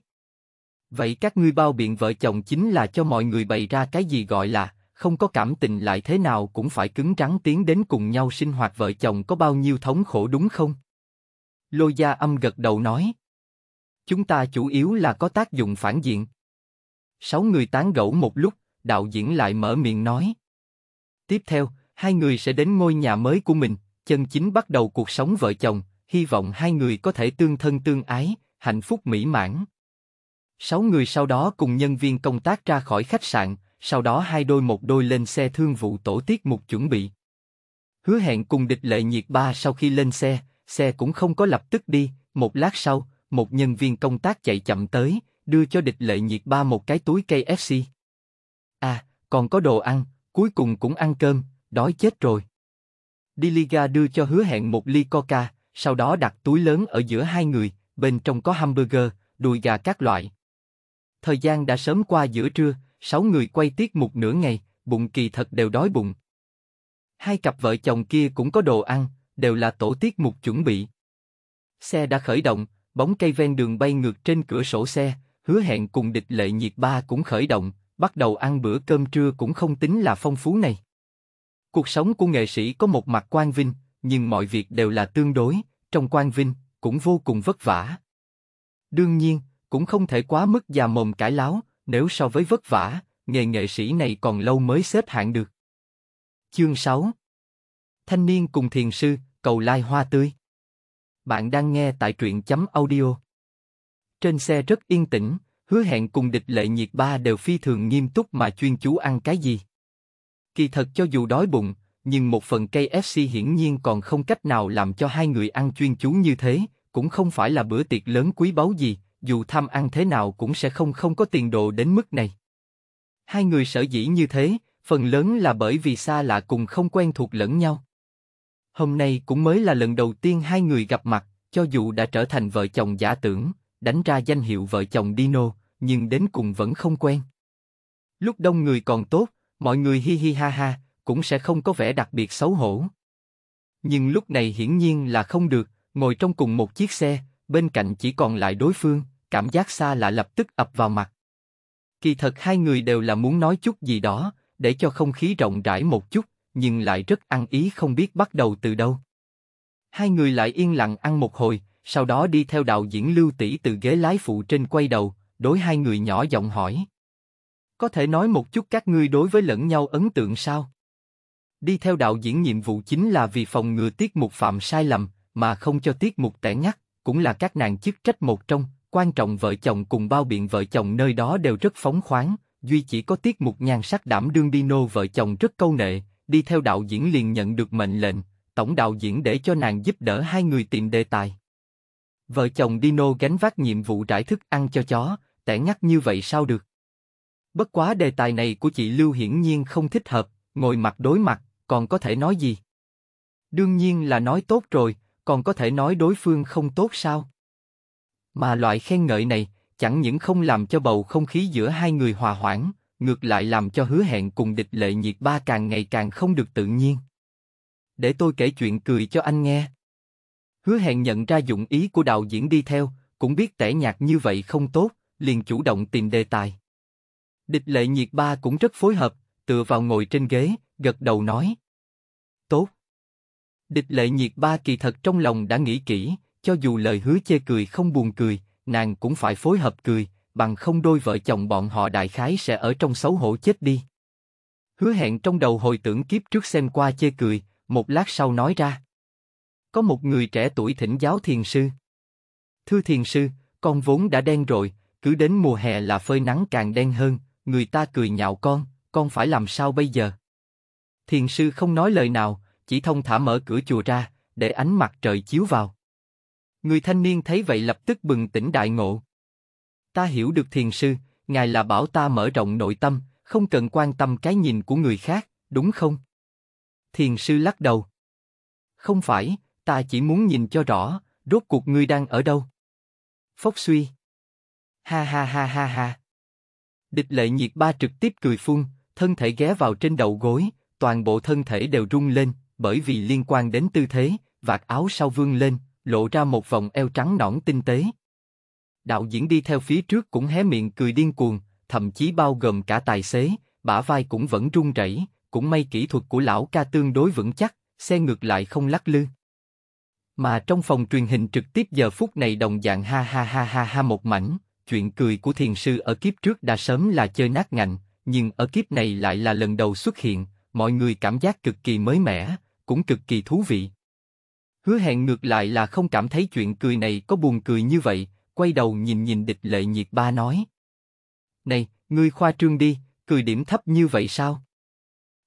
Vậy các ngươi bao biện vợ chồng chính là cho mọi người bày ra cái gì gọi là, không có cảm tình lại thế nào cũng phải cứng rắn tiến đến cùng nhau sinh hoạt vợ chồng có bao nhiêu thống khổ đúng không? Lô Gia Âm gật đầu nói. Chúng ta chủ yếu là có tác dụng phản diện. Sáu người tán gẫu một lúc, đạo diễn lại mở miệng nói. Tiếp theo, hai người sẽ đến ngôi nhà mới của mình, chân chính bắt đầu cuộc sống vợ chồng, hy vọng hai người có thể tương thân tương ái, hạnh phúc mỹ mãn. Sáu người sau đó cùng nhân viên công tác ra khỏi khách sạn, sau đó hai đôi một đôi lên xe thương vụ tổ tiết mục chuẩn bị. Hứa hẹn cùng địch lệ nhiệt ba sau khi lên xe, xe cũng không có lập tức đi, một lát sau, một nhân viên công tác chạy chậm tới, đưa cho địch lệ nhiệt ba một cái túi KFC. À, còn có đồ ăn, cuối cùng cũng ăn cơm, đói chết rồi. Diliga đưa cho hứa hẹn một ly coca, sau đó đặt túi lớn ở giữa hai người, bên trong có hamburger, đùi gà các loại. Thời gian đã sớm qua giữa trưa, sáu người quay tiết một nửa ngày, bụng kỳ thật đều đói bụng. Hai cặp vợ chồng kia cũng có đồ ăn, đều là tổ tiết mục chuẩn bị. Xe đã khởi động, bóng cây ven đường bay ngược trên cửa sổ xe, hứa hẹn cùng địch lệ nhiệt ba cũng khởi động, bắt đầu ăn bữa cơm trưa cũng không tính là phong phú này. Cuộc sống của nghệ sĩ có một mặt quan vinh, nhưng mọi việc đều là tương đối, trong quan vinh, cũng vô cùng vất vả. Đương nhiên, cũng không thể quá mức già mồm cãi láo, nếu so với vất vả, nghề nghệ sĩ này còn lâu mới xếp hạng được. Chương 6 Thanh niên cùng thiền sư, cầu lai hoa tươi. Bạn đang nghe tại truyện chấm audio. Trên xe rất yên tĩnh, hứa hẹn cùng địch lệ nhiệt ba đều phi thường nghiêm túc mà chuyên chú ăn cái gì. Kỳ thật cho dù đói bụng, nhưng một phần cây FC hiển nhiên còn không cách nào làm cho hai người ăn chuyên chú như thế, cũng không phải là bữa tiệc lớn quý báu gì, dù tham ăn thế nào cũng sẽ không không có tiền đồ đến mức này. Hai người sở dĩ như thế, phần lớn là bởi vì xa lạ cùng không quen thuộc lẫn nhau. Hôm nay cũng mới là lần đầu tiên hai người gặp mặt, cho dù đã trở thành vợ chồng giả tưởng, đánh ra danh hiệu vợ chồng Dino, nhưng đến cùng vẫn không quen. Lúc đông người còn tốt, mọi người hi hi ha ha, cũng sẽ không có vẻ đặc biệt xấu hổ. Nhưng lúc này hiển nhiên là không được, ngồi trong cùng một chiếc xe, bên cạnh chỉ còn lại đối phương, cảm giác xa lạ lập tức ập vào mặt. Kỳ thật hai người đều là muốn nói chút gì đó, để cho không khí rộng rãi một chút, nhưng lại rất ăn ý không biết bắt đầu từ đâu. Hai người lại yên lặng ăn một hồi, sau đó đi theo đạo diễn Lưu Tỷ từ ghế lái phụ trên quay đầu, đối hai người nhỏ giọng hỏi. Có thể nói một chút các ngươi đối với lẫn nhau ấn tượng sao? Đi theo đạo diễn nhiệm vụ chính là vì phòng ngừa tiết mục phạm sai lầm, mà không cho tiết mục tẻ nhắc cũng là các nàng chức trách một trong, quan trọng vợ chồng cùng bao biện vợ chồng nơi đó đều rất phóng khoáng, duy chỉ có tiết mục nhan sắc đảm đương đi nô vợ chồng rất câu nệ, đi theo đạo diễn liền nhận được mệnh lệnh, tổng đạo diễn để cho nàng giúp đỡ hai người tìm đề tài. Vợ chồng Dino gánh vác nhiệm vụ trải thức ăn cho chó, tẻ ngắt như vậy sao được? Bất quá đề tài này của chị Lưu hiển nhiên không thích hợp, ngồi mặt đối mặt, còn có thể nói gì? Đương nhiên là nói tốt rồi, còn có thể nói đối phương không tốt sao? Mà loại khen ngợi này, chẳng những không làm cho bầu không khí giữa hai người hòa hoãn, ngược lại làm cho hứa hẹn cùng địch lệ nhiệt ba càng ngày càng không được tự nhiên. Để tôi kể chuyện cười cho anh nghe. Hứa hẹn nhận ra dụng ý của đạo diễn đi theo, cũng biết tẻ nhạt như vậy không tốt, liền chủ động tìm đề tài. Địch lệ nhiệt ba cũng rất phối hợp, tựa vào ngồi trên ghế, gật đầu nói. Tốt. Địch lệ nhiệt ba kỳ thật trong lòng đã nghĩ kỹ, cho dù lời hứa chê cười không buồn cười, nàng cũng phải phối hợp cười, bằng không đôi vợ chồng bọn họ đại khái sẽ ở trong xấu hổ chết đi. Hứa hẹn trong đầu hồi tưởng kiếp trước xem qua chê cười, một lát sau nói ra. Có một người trẻ tuổi thỉnh giáo thiền sư. Thưa thiền sư, con vốn đã đen rồi, cứ đến mùa hè là phơi nắng càng đen hơn, người ta cười nhạo con, con phải làm sao bây giờ? Thiền sư không nói lời nào, chỉ thông thả mở cửa chùa ra, để ánh mặt trời chiếu vào. Người thanh niên thấy vậy lập tức bừng tỉnh đại ngộ. Ta hiểu được thiền sư, ngài là bảo ta mở rộng nội tâm, không cần quan tâm cái nhìn của người khác, đúng không? Thiền sư lắc đầu. Không phải, ta chỉ muốn nhìn cho rõ, rốt cuộc ngươi đang ở đâu. Phốc suy. Ha ha ha ha ha. Địch lệ nhiệt ba trực tiếp cười phun, thân thể ghé vào trên đầu gối, toàn bộ thân thể đều rung lên, bởi vì liên quan đến tư thế, vạt áo sau vươn lên, lộ ra một vòng eo trắng nõn tinh tế. Đạo diễn đi theo phía trước cũng hé miệng cười điên cuồng, thậm chí bao gồm cả tài xế, bả vai cũng vẫn run rẩy, cũng may kỹ thuật của lão ca tương đối vững chắc, xe ngược lại không lắc lư. Mà trong phòng truyền hình trực tiếp giờ phút này đồng dạng ha ha ha ha ha một mảnh, chuyện cười của thiền sư ở kiếp trước đã sớm là chơi nát ngạnh, nhưng ở kiếp này lại là lần đầu xuất hiện, mọi người cảm giác cực kỳ mới mẻ, cũng cực kỳ thú vị. Hứa hẹn ngược lại là không cảm thấy chuyện cười này có buồn cười như vậy, quay đầu nhìn nhìn địch lệ nhiệt ba nói. Này, ngươi khoa trương đi, cười điểm thấp như vậy sao?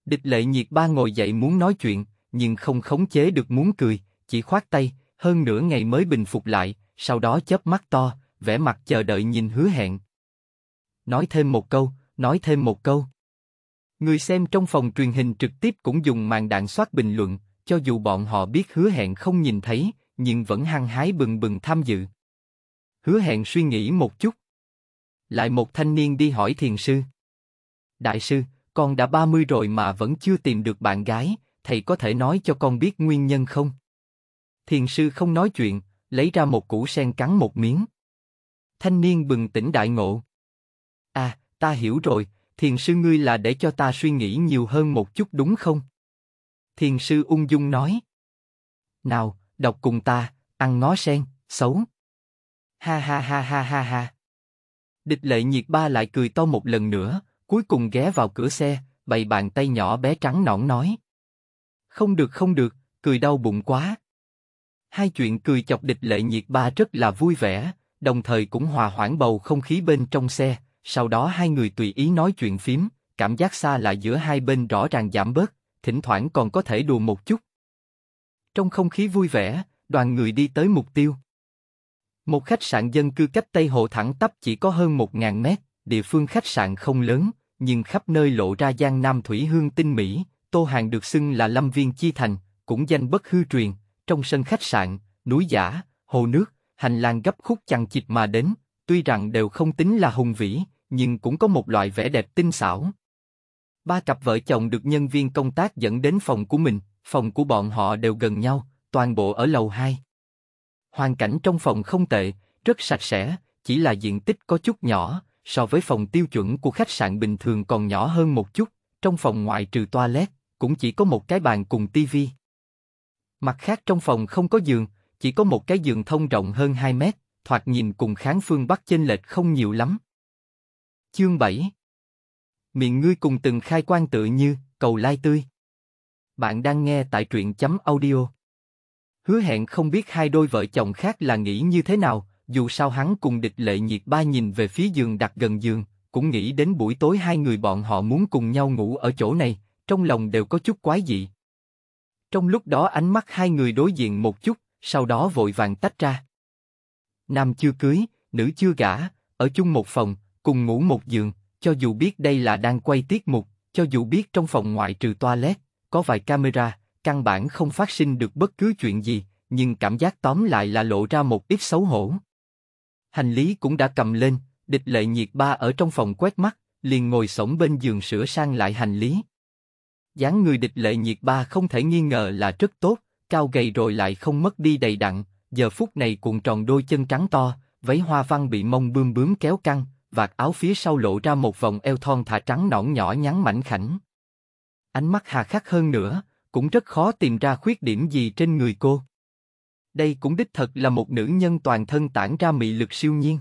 Địch lệ nhiệt ba ngồi dậy muốn nói chuyện, nhưng không khống chế được muốn cười, chỉ khoát tay, hơn nửa ngày mới bình phục lại, sau đó chớp mắt to, vẻ mặt chờ đợi nhìn hứa hẹn. Nói thêm một câu, nói thêm một câu. Người xem trong phòng truyền hình trực tiếp cũng dùng màn đạn soát bình luận, cho dù bọn họ biết hứa hẹn không nhìn thấy, nhưng vẫn hăng hái bừng bừng tham dự. Hứa hẹn suy nghĩ một chút. Lại một thanh niên đi hỏi thiền sư. Đại sư, con đã 30 rồi mà vẫn chưa tìm được bạn gái, thầy có thể nói cho con biết nguyên nhân không? Thiền sư không nói chuyện, lấy ra một củ sen cắn một miếng. Thanh niên bừng tỉnh đại ngộ. À, ta hiểu rồi, thiền sư ngươi là để cho ta suy nghĩ nhiều hơn một chút đúng không? Thiền sư ung dung nói. Nào, đọc cùng ta, ăn ngó sen, xấu. Ha ha ha ha ha ha. Địch lệ nhiệt ba lại cười to một lần nữa, cuối cùng ghé vào cửa xe, bày bàn tay nhỏ bé trắng nõn nói. Không được không được, cười đau bụng quá. Hai chuyện cười chọc địch lệ nhiệt ba rất là vui vẻ, đồng thời cũng hòa hoãn bầu không khí bên trong xe, sau đó hai người tùy ý nói chuyện phím, cảm giác xa lạ giữa hai bên rõ ràng giảm bớt, thỉnh thoảng còn có thể đùa một chút. Trong không khí vui vẻ, đoàn người đi tới mục tiêu. Một khách sạn dân cư cách Tây Hồ thẳng tắp chỉ có hơn 1.000 mét, địa phương khách sạn không lớn, nhưng khắp nơi lộ ra giang nam thủy hương tinh mỹ, Tô Hàng được xưng là lâm viên chi thành, cũng danh bất hư truyền, trong sân khách sạn, núi giả, hồ nước, hành lang gấp khúc chằng chịt mà đến, tuy rằng đều không tính là hùng vĩ, nhưng cũng có một loại vẻ đẹp tinh xảo. Ba cặp vợ chồng được nhân viên công tác dẫn đến phòng của mình, phòng của bọn họ đều gần nhau, toàn bộ ở lầu 2. Hoàn cảnh trong phòng không tệ, rất sạch sẽ, chỉ là diện tích có chút nhỏ, so với phòng tiêu chuẩn của khách sạn bình thường còn nhỏ hơn một chút, trong phòng ngoại trừ toilet, cũng chỉ có một cái bàn cùng tivi. Mặt khác trong phòng không có giường, chỉ có một cái giường thông rộng hơn 2 mét, thoạt nhìn cùng kháng phương bắc chênh lệch không nhiều lắm. Chương 7 Miệng ngươi cùng từng khai quan tự như, cầu lai tươi. Bạn đang nghe tại truyện chấm audio. Hứa hẹn không biết hai đôi vợ chồng khác là nghĩ như thế nào, dù sao hắn cùng địch lệ nhiệt ba nhìn về phía giường đặt gần giường, cũng nghĩ đến buổi tối hai người bọn họ muốn cùng nhau ngủ ở chỗ này, trong lòng đều có chút quái dị. Trong lúc đó ánh mắt hai người đối diện một chút, sau đó vội vàng tách ra. Nam chưa cưới, nữ chưa gả, ở chung một phòng, cùng ngủ một giường, cho dù biết đây là đang quay tiết mục, cho dù biết trong phòng ngoại trừ toilet, có vài camera, căn bản không phát sinh được bất cứ chuyện gì, nhưng cảm giác tóm lại là lộ ra một ít xấu hổ. Hành lý cũng đã cầm lên, địch lệ nhiệt ba ở trong phòng quét mắt, liền ngồi sổng bên giường sửa sang lại hành lý. dáng người địch lệ nhiệt ba không thể nghi ngờ là rất tốt, cao gầy rồi lại không mất đi đầy đặn, giờ phút này cuộn tròn đôi chân trắng to, váy hoa văn bị mông bươm bướm kéo căng, vạt áo phía sau lộ ra một vòng eo thon thả trắng nõn nhỏ nhắn mảnh khảnh. Ánh mắt hà khắc hơn nữa, cũng rất khó tìm ra khuyết điểm gì trên người cô. Đây cũng đích thật là một nữ nhân toàn thân tản ra mị lực siêu nhiên.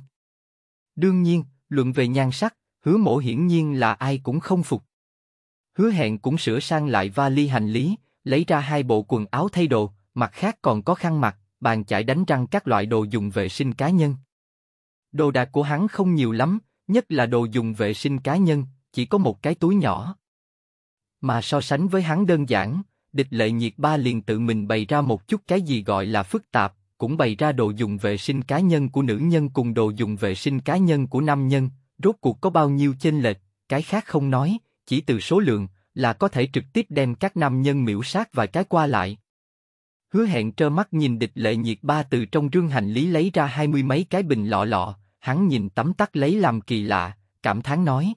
Đương nhiên, luận về nhan sắc, hứa mổ hiển nhiên là ai cũng không phục. Hứa hẹn cũng sửa sang lại vali hành lý, lấy ra hai bộ quần áo thay đồ, mặt khác còn có khăn mặt, bàn chải đánh răng các loại đồ dùng vệ sinh cá nhân. Đồ đạc của hắn không nhiều lắm, nhất là đồ dùng vệ sinh cá nhân, chỉ có một cái túi nhỏ. Mà so sánh với hắn đơn giản, địch lệ nhiệt ba liền tự mình bày ra một chút cái gì gọi là phức tạp, cũng bày ra đồ dùng vệ sinh cá nhân của nữ nhân cùng đồ dùng vệ sinh cá nhân của nam nhân, rốt cuộc có bao nhiêu chênh lệch, cái khác không nói, chỉ từ số lượng là có thể trực tiếp đem các nam nhân miễu sát vài cái qua lại hứa hẹn trơ mắt nhìn địch lệ nhiệt ba từ trong rương hành lý lấy ra hai mươi mấy cái bình lọ lọ, hắn nhìn tấm tắc lấy làm kỳ lạ, cảm thán nói.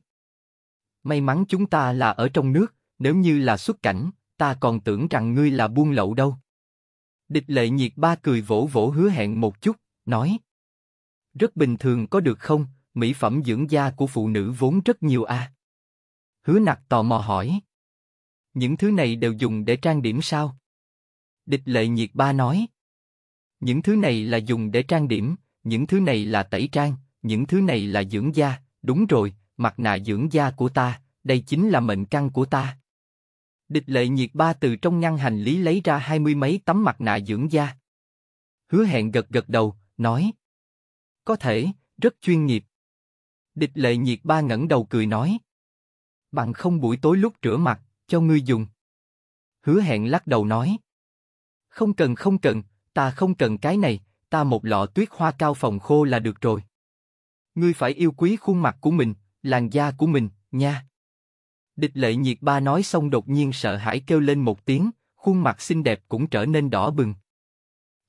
May mắn chúng ta là ở trong nước, nếu như là xuất cảnh, ta còn tưởng rằng ngươi là buôn lậu đâu. Địch lệ nhiệt ba cười vỗ vỗ hứa hẹn một chút, nói. Rất bình thường có được không, mỹ phẩm dưỡng da của phụ nữ vốn rất nhiều a. À? Hứa nặc tò mò hỏi. Những thứ này đều dùng để trang điểm sao? Địch lệ nhiệt ba nói. Những thứ này là dùng để trang điểm, những thứ này là tẩy trang, những thứ này là dưỡng da, đúng rồi, mặt nạ dưỡng da của ta, đây chính là mệnh căn của ta. Địch lệ nhiệt ba từ trong ngăn hành lý lấy ra hai mươi mấy tấm mặt nạ dưỡng da. Hứa hẹn gật gật đầu, nói. Có thể, rất chuyên nghiệp. Địch lệ nhiệt ba ngẩng đầu cười nói. Bằng không buổi tối lúc rửa mặt, cho ngươi dùng. Hứa hẹn lắc đầu nói. Không cần không cần, ta không cần cái này, ta một lọ tuyết hoa cao phòng khô là được rồi. Ngươi phải yêu quý khuôn mặt của mình, làn da của mình, nha. Địch lệ nhiệt ba nói xong đột nhiên sợ hãi kêu lên một tiếng, khuôn mặt xinh đẹp cũng trở nên đỏ bừng.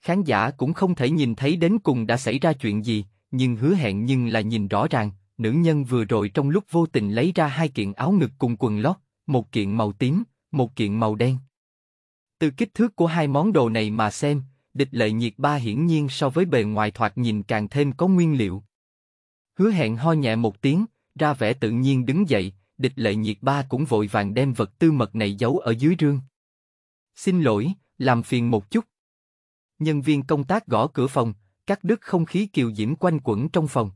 Khán giả cũng không thể nhìn thấy đến cùng đã xảy ra chuyện gì, nhưng hứa hẹn nhưng là nhìn rõ ràng, nữ nhân vừa rồi trong lúc vô tình lấy ra hai kiện áo ngực cùng quần lót, một kiện màu tím, một kiện màu đen. Từ kích thước của hai món đồ này mà xem, địch lệ nhiệt ba hiển nhiên so với bề ngoài thoạt nhìn càng thêm có nguyên liệu. Hứa hẹn ho nhẹ một tiếng, ra vẻ tự nhiên đứng dậy, địch lệ nhiệt ba cũng vội vàng đem vật tư mật này giấu ở dưới rương. Xin lỗi, làm phiền một chút. Nhân viên công tác gõ cửa phòng, cắt đứt không khí kiều diễm quanh quẩn trong phòng.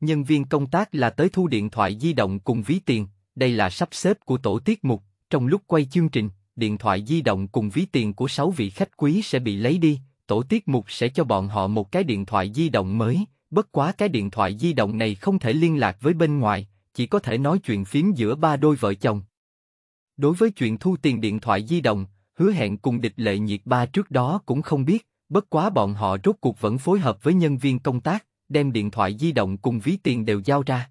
Nhân viên công tác là tới thu điện thoại di động cùng ví tiền, đây là sắp xếp của tổ tiết mục, trong lúc quay chương trình điện thoại di động cùng ví tiền của sáu vị khách quý sẽ bị lấy đi, tổ tiết mục sẽ cho bọn họ một cái điện thoại di động mới, bất quá cái điện thoại di động này không thể liên lạc với bên ngoài, chỉ có thể nói chuyện phím giữa ba đôi vợ chồng. Đối với chuyện thu tiền điện thoại di động, hứa hẹn cùng địch lệ nhiệt ba trước đó cũng không biết, bất quá bọn họ rốt cuộc vẫn phối hợp với nhân viên công tác, đem điện thoại di động cùng ví tiền đều giao ra.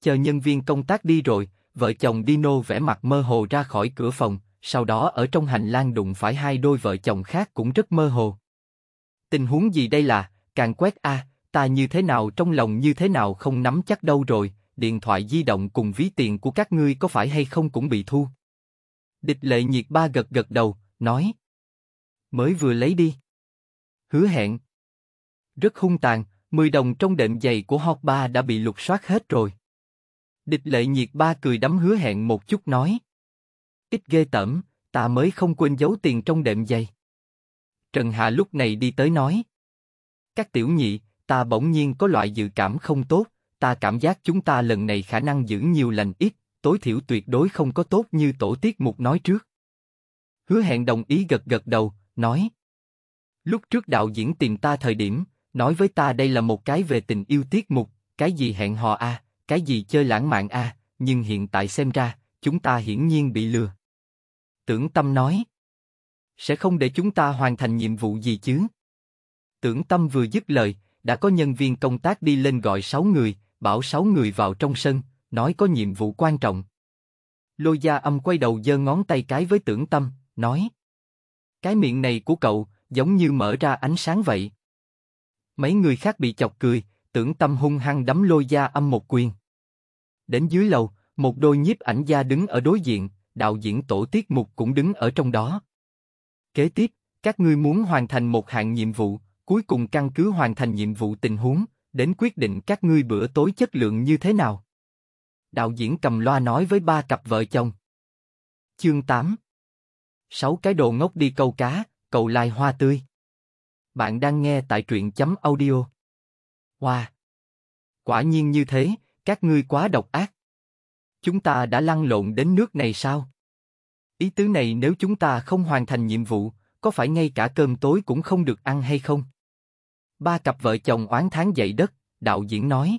Chờ nhân viên công tác đi rồi, vợ chồng Dino vẽ mặt mơ hồ ra khỏi cửa phòng, sau đó ở trong hành lang đụng phải hai đôi vợ chồng khác cũng rất mơ hồ. Tình huống gì đây là, càng quét a, à, ta như thế nào trong lòng như thế nào không nắm chắc đâu rồi, điện thoại di động cùng ví tiền của các ngươi có phải hay không cũng bị thu. Địch lệ nhiệt ba gật gật đầu, nói. Mới vừa lấy đi. Hứa hẹn. Rất hung tàn, 10 đồng trong đệm giày của Hot Ba đã bị lục soát hết rồi. Địch lệ nhiệt ba cười đắm hứa hẹn một chút nói. Ít ghê tởm, ta mới không quên giấu tiền trong đệm giày. Trần Hà lúc này đi tới nói. Các tiểu nhị, ta bỗng nhiên có loại dự cảm không tốt, ta cảm giác chúng ta lần này khả năng giữ nhiều lành ít, tối thiểu tuyệt đối không có tốt như tổ tiết mục nói trước. Hứa hẹn đồng ý gật gật đầu, nói. Lúc trước đạo diễn tìm ta thời điểm, nói với ta đây là một cái về tình yêu tiết mục, cái gì hẹn hò a, cái gì chơi lãng mạn a, nhưng hiện tại xem ra, chúng ta hiển nhiên bị lừa. Tưởng Tâm nói. Sẽ không để chúng ta hoàn thành nhiệm vụ gì chứ. Tưởng Tâm vừa dứt lời, đã có nhân viên công tác đi lên gọi sáu người, bảo sáu người vào trong sân, nói có nhiệm vụ quan trọng. Lôi Gia Âm quay đầu giơ ngón tay cái với Tưởng Tâm, nói: cái miệng này của cậu giống như mở ra ánh sáng vậy. Mấy người khác bị chọc cười, tưởng tâm hung hăng đấm lôi gia âm một quyền. Đến dưới lầu, một đôi nhiếp ảnh gia đứng ở đối diện, đạo diễn tổ tiết mục cũng đứng ở trong đó. Kế tiếp, các ngươi muốn hoàn thành một hạng nhiệm vụ, cuối cùng căn cứ hoàn thành nhiệm vụ tình huống, đến quyết định các ngươi bữa tối chất lượng như thế nào. Đạo diễn cầm loa nói với ba cặp vợ chồng. Chương 8 Sáu cái đồ ngốc đi câu cá, cầu lai hoa tươi. Bạn đang nghe tại truyện chấm audio. Hoa. Wow. Quả nhiên như thế, các ngươi quá độc ác. Chúng ta đã lăn lộn đến nước này sao? Ý tứ này nếu chúng ta không hoàn thành nhiệm vụ, có phải ngay cả cơm tối cũng không được ăn hay không? Ba cặp vợ chồng oán tháng dậy đất, đạo diễn nói.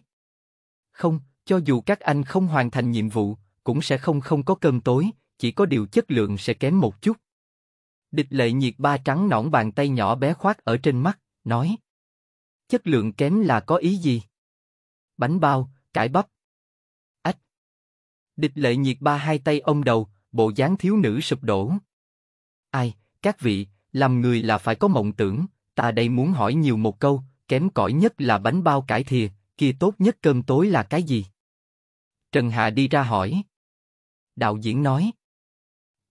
Không, cho dù các anh không hoàn thành nhiệm vụ, cũng sẽ không không có cơm tối, chỉ có điều chất lượng sẽ kém một chút. Địch lệ nhiệt ba trắng nõn bàn tay nhỏ bé khoác ở trên mắt, nói. Chất lượng kém là có ý gì? Bánh bao, cải bắp, Địch lệ nhiệt ba hai tay ôm đầu, bộ dáng thiếu nữ sụp đổ. Ai, các vị, làm người là phải có mộng tưởng, ta đây muốn hỏi nhiều một câu, kém cỏi nhất là bánh bao cải thìa, kia tốt nhất cơm tối là cái gì? Trần hà đi ra hỏi. Đạo diễn nói.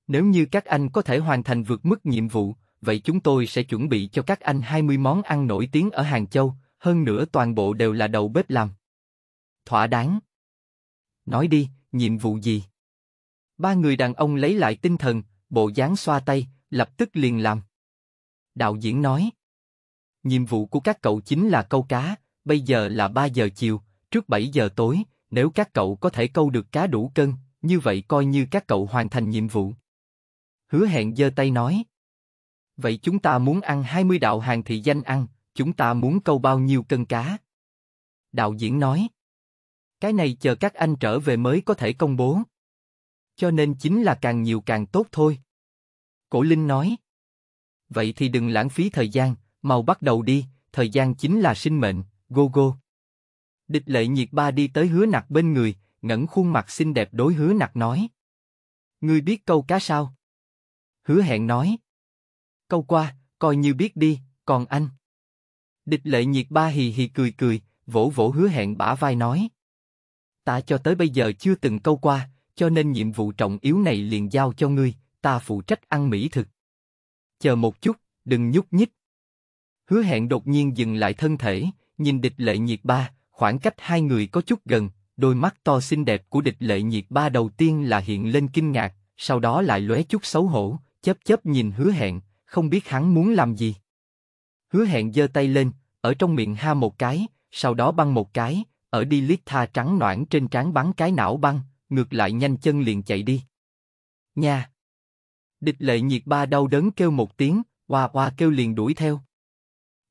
Nếu như các anh có thể hoàn thành vượt mức nhiệm vụ, vậy chúng tôi sẽ chuẩn bị cho các anh 20 món ăn nổi tiếng ở Hàng Châu, hơn nữa toàn bộ đều là đầu bếp làm. Thỏa đáng. Nói đi, nhiệm vụ gì? Ba người đàn ông lấy lại tinh thần, bộ dáng xoa tay, lập tức liền làm. Đạo diễn nói, nhiệm vụ của các cậu chính là câu cá, bây giờ là 3 giờ chiều, trước 7 giờ tối, nếu các cậu có thể câu được cá đủ cân, như vậy coi như các cậu hoàn thành nhiệm vụ. Hứa hẹn giơ tay nói. Vậy chúng ta muốn ăn 20 đạo hàng thị danh ăn, chúng ta muốn câu bao nhiêu cân cá? Đạo diễn nói. Cái này chờ các anh trở về mới có thể công bố. Cho nên chính là càng nhiều càng tốt thôi. Cổ Linh nói. Vậy thì đừng lãng phí thời gian, mau bắt đầu đi, thời gian chính là sinh mệnh, go go. Địch lệ nhiệt ba đi tới hứa nặc bên người, ngẩng khuôn mặt xinh đẹp đối hứa nặc nói. Ngươi biết câu cá sao? Hứa hẹn nói. Câu qua, coi như biết đi, còn anh. Địch lệ nhiệt ba hì hì cười cười, vỗ vỗ hứa hẹn bả vai nói ta cho tới bây giờ chưa từng câu qua, cho nên nhiệm vụ trọng yếu này liền giao cho ngươi, ta phụ trách ăn mỹ thực. Chờ một chút, đừng nhúc nhích. Hứa hẹn đột nhiên dừng lại thân thể, nhìn địch lệ nhiệt ba, khoảng cách hai người có chút gần, đôi mắt to xinh đẹp của địch lệ nhiệt ba đầu tiên là hiện lên kinh ngạc, sau đó lại lóe chút xấu hổ, chớp chớp nhìn hứa hẹn, không biết hắn muốn làm gì. Hứa hẹn giơ tay lên, ở trong miệng ha một cái, sau đó băng một cái, ở đi lít tha trắng noãn trên trán bắn cái não băng, ngược lại nhanh chân liền chạy đi. Nha! Địch lệ nhiệt ba đau đớn kêu một tiếng, hoa hoa kêu liền đuổi theo.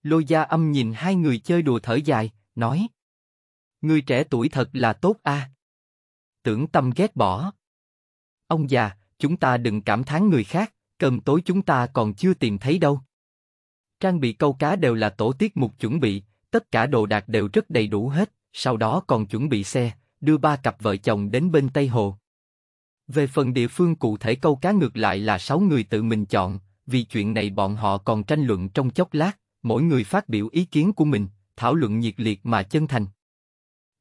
Lô gia âm nhìn hai người chơi đùa thở dài, nói. Người trẻ tuổi thật là tốt a. À? Tưởng tâm ghét bỏ. Ông già, chúng ta đừng cảm thán người khác, cơm tối chúng ta còn chưa tìm thấy đâu. Trang bị câu cá đều là tổ tiết mục chuẩn bị, tất cả đồ đạc đều rất đầy đủ hết sau đó còn chuẩn bị xe, đưa ba cặp vợ chồng đến bên Tây Hồ. Về phần địa phương cụ thể câu cá ngược lại là sáu người tự mình chọn, vì chuyện này bọn họ còn tranh luận trong chốc lát, mỗi người phát biểu ý kiến của mình, thảo luận nhiệt liệt mà chân thành.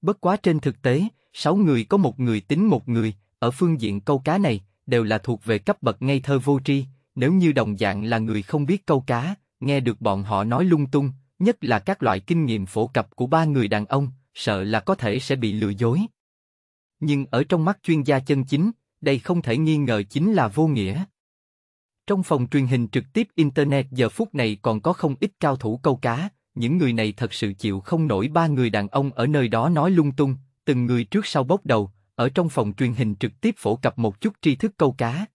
Bất quá trên thực tế, sáu người có một người tính một người, ở phương diện câu cá này, đều là thuộc về cấp bậc ngây thơ vô tri, nếu như đồng dạng là người không biết câu cá, nghe được bọn họ nói lung tung, nhất là các loại kinh nghiệm phổ cập của ba người đàn ông, sợ là có thể sẽ bị lừa dối. Nhưng ở trong mắt chuyên gia chân chính, đây không thể nghi ngờ chính là vô nghĩa. Trong phòng truyền hình trực tiếp Internet giờ phút này còn có không ít cao thủ câu cá, những người này thật sự chịu không nổi ba người đàn ông ở nơi đó nói lung tung, từng người trước sau bốc đầu, ở trong phòng truyền hình trực tiếp phổ cập một chút tri thức câu cá.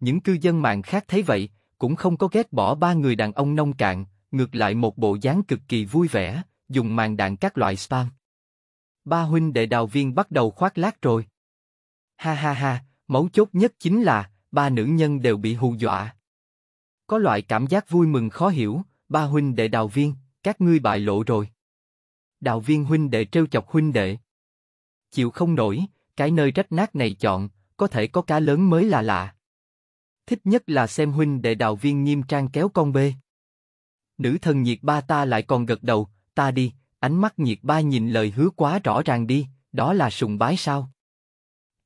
Những cư dân mạng khác thấy vậy, cũng không có ghét bỏ ba người đàn ông nông cạn, ngược lại một bộ dáng cực kỳ vui vẻ, dùng màn đạn các loại spam. Ba huynh đệ đào viên bắt đầu khoác lác rồi. Ha ha ha, mấu chốt nhất chính là, ba nữ nhân đều bị hù dọa. Có loại cảm giác vui mừng khó hiểu, ba huynh đệ đào viên, các ngươi bại lộ rồi. Đào viên huynh đệ trêu chọc huynh đệ. Chịu không nổi, cái nơi rách nát này chọn, có thể có cá lớn mới là lạ. Thích nhất là xem huynh đệ đào viên nghiêm trang kéo con bê. Nữ thần nhiệt ba ta lại còn gật đầu, ta đi, ánh mắt nhiệt ba nhìn lời hứa quá rõ ràng đi, đó là sùng bái sao?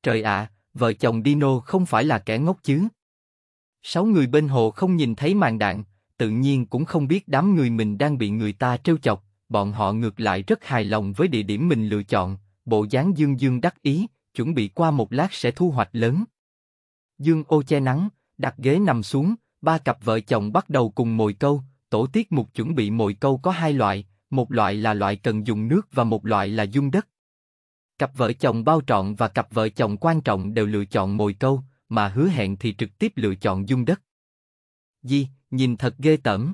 Trời ạ, à, vợ chồng Dino không phải là kẻ ngốc chứ? Sáu người bên hồ không nhìn thấy màn đạn, tự nhiên cũng không biết đám người mình đang bị người ta trêu chọc, bọn họ ngược lại rất hài lòng với địa điểm mình lựa chọn, bộ dáng dương dương đắc ý, chuẩn bị qua một lát sẽ thu hoạch lớn. Dương ô che nắng, đặt ghế nằm xuống, ba cặp vợ chồng bắt đầu cùng mồi câu, tổ tiết mục chuẩn bị mồi câu có hai loại, một loại là loại cần dùng nước và một loại là dung đất. Cặp vợ chồng bao trọn và cặp vợ chồng quan trọng đều lựa chọn mồi câu, mà hứa hẹn thì trực tiếp lựa chọn dung đất. Di, nhìn thật ghê tởm.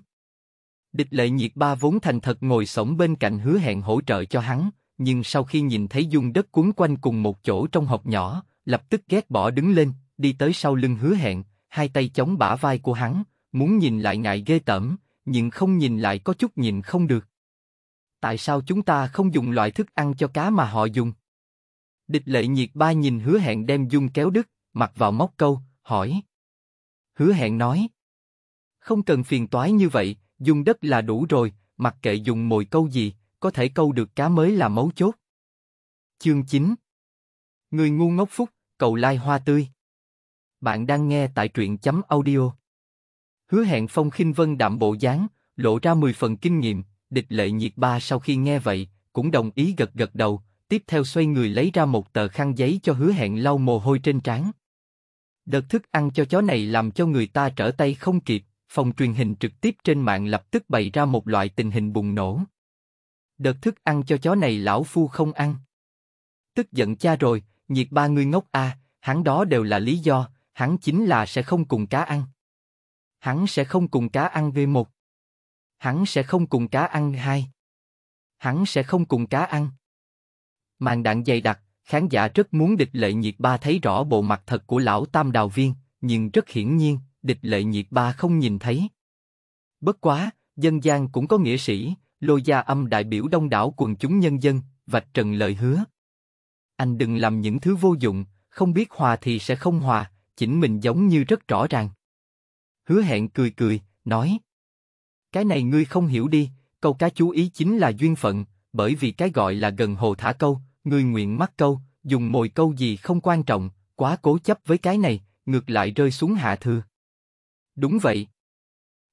Địch lệ nhiệt ba vốn thành thật ngồi sống bên cạnh hứa hẹn hỗ trợ cho hắn, nhưng sau khi nhìn thấy dung đất cuốn quanh cùng một chỗ trong hộp nhỏ, lập tức ghét bỏ đứng lên, đi tới sau lưng hứa hẹn, hai tay chống bả vai của hắn, muốn nhìn lại ngại ghê tởm, nhưng không nhìn lại có chút nhìn không được tại sao chúng ta không dùng loại thức ăn cho cá mà họ dùng? Địch lệ nhiệt ba nhìn hứa hẹn đem dung kéo đứt, mặc vào móc câu, hỏi. Hứa hẹn nói. Không cần phiền toái như vậy, dùng đất là đủ rồi, mặc kệ dùng mồi câu gì, có thể câu được cá mới là mấu chốt. Chương 9 Người ngu ngốc phúc, cầu lai hoa tươi. Bạn đang nghe tại truyện chấm audio. Hứa hẹn phong khinh vân đạm bộ dáng, lộ ra 10 phần kinh nghiệm, Địch lệ nhiệt ba sau khi nghe vậy, cũng đồng ý gật gật đầu, tiếp theo xoay người lấy ra một tờ khăn giấy cho hứa hẹn lau mồ hôi trên trán. Đợt thức ăn cho chó này làm cho người ta trở tay không kịp, phòng truyền hình trực tiếp trên mạng lập tức bày ra một loại tình hình bùng nổ. Đợt thức ăn cho chó này lão phu không ăn. Tức giận cha rồi, nhiệt ba ngươi ngốc a, à, hắn đó đều là lý do, hắn chính là sẽ không cùng cá ăn. Hắn sẽ không cùng cá ăn về một. Hắn sẽ không cùng cá ăn hai. Hắn sẽ không cùng cá ăn. Màn đạn dày đặc, khán giả rất muốn địch lệ nhiệt ba thấy rõ bộ mặt thật của lão tam đào viên, nhưng rất hiển nhiên, địch lệ nhiệt ba không nhìn thấy. Bất quá, dân gian cũng có nghĩa sĩ, lôi gia âm đại biểu đông đảo quần chúng nhân dân, vạch trần lời hứa. Anh đừng làm những thứ vô dụng, không biết hòa thì sẽ không hòa, chỉnh mình giống như rất rõ ràng. Hứa hẹn cười cười, nói. Cái này ngươi không hiểu đi, câu cá chú ý chính là duyên phận, bởi vì cái gọi là gần hồ thả câu, ngươi nguyện mắc câu, dùng mồi câu gì không quan trọng, quá cố chấp với cái này, ngược lại rơi xuống hạ thừa. Đúng vậy.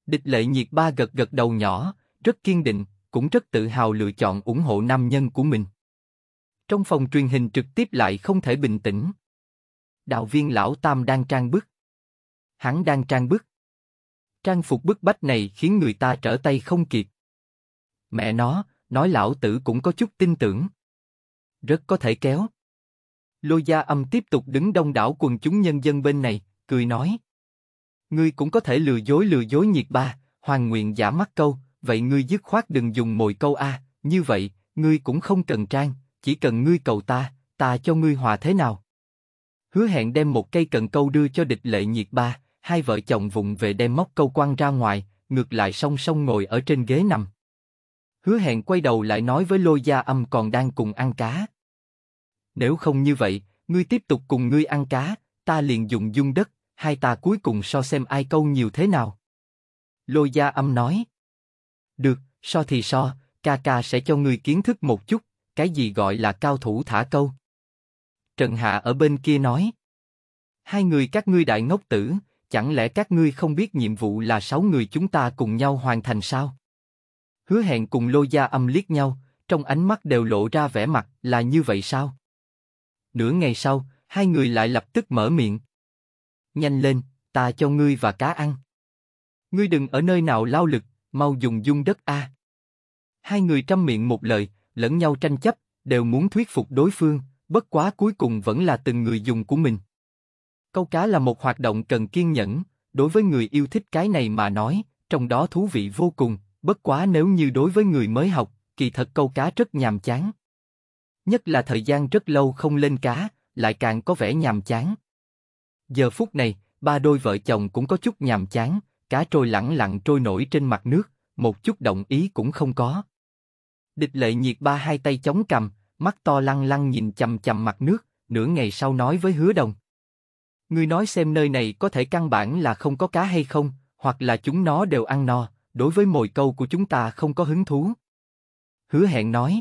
Địch lệ nhiệt ba gật gật đầu nhỏ, rất kiên định, cũng rất tự hào lựa chọn ủng hộ nam nhân của mình. Trong phòng truyền hình trực tiếp lại không thể bình tĩnh. Đạo viên lão Tam đang trang bức. Hắn đang trang bức. Trang phục bức bách này khiến người ta trở tay không kịp. Mẹ nó, nói lão tử cũng có chút tin tưởng. Rất có thể kéo. Lô Gia Âm tiếp tục đứng đông đảo quần chúng nhân dân bên này, cười nói. Ngươi cũng có thể lừa dối lừa dối nhiệt ba, hoàng nguyện giả mắt câu, vậy ngươi dứt khoát đừng dùng mồi câu A, như vậy, ngươi cũng không cần trang, chỉ cần ngươi cầu ta, ta cho ngươi hòa thế nào. Hứa hẹn đem một cây cần câu đưa cho địch lệ nhiệt ba, hai vợ chồng vùng về đem móc câu quăng ra ngoài, ngược lại song song ngồi ở trên ghế nằm. Hứa hẹn quay đầu lại nói với lôi gia âm còn đang cùng ăn cá. Nếu không như vậy, ngươi tiếp tục cùng ngươi ăn cá, ta liền dùng dung đất, hai ta cuối cùng so xem ai câu nhiều thế nào. Lôi gia âm nói. Được, so thì so, ca ca sẽ cho ngươi kiến thức một chút, cái gì gọi là cao thủ thả câu. Trần Hạ ở bên kia nói. Hai người các ngươi đại ngốc tử, chẳng lẽ các ngươi không biết nhiệm vụ là sáu người chúng ta cùng nhau hoàn thành sao? Hứa hẹn cùng lô gia âm liếc nhau, trong ánh mắt đều lộ ra vẻ mặt là như vậy sao? Nửa ngày sau, hai người lại lập tức mở miệng. Nhanh lên, ta cho ngươi và cá ăn. Ngươi đừng ở nơi nào lao lực, mau dùng dung đất a. Hai người trăm miệng một lời, lẫn nhau tranh chấp, đều muốn thuyết phục đối phương, bất quá cuối cùng vẫn là từng người dùng của mình. Câu cá là một hoạt động cần kiên nhẫn, đối với người yêu thích cái này mà nói, trong đó thú vị vô cùng, bất quá nếu như đối với người mới học, kỳ thật câu cá rất nhàm chán. Nhất là thời gian rất lâu không lên cá, lại càng có vẻ nhàm chán. Giờ phút này, ba đôi vợ chồng cũng có chút nhàm chán, cá trôi lẳng lặng trôi nổi trên mặt nước, một chút động ý cũng không có. Địch lệ nhiệt ba hai tay chống cầm, mắt to lăng lăng nhìn chầm chầm mặt nước, nửa ngày sau nói với hứa đồng. Ngươi nói xem nơi này có thể căn bản là không có cá hay không, hoặc là chúng nó đều ăn no, đối với mồi câu của chúng ta không có hứng thú. Hứa hẹn nói.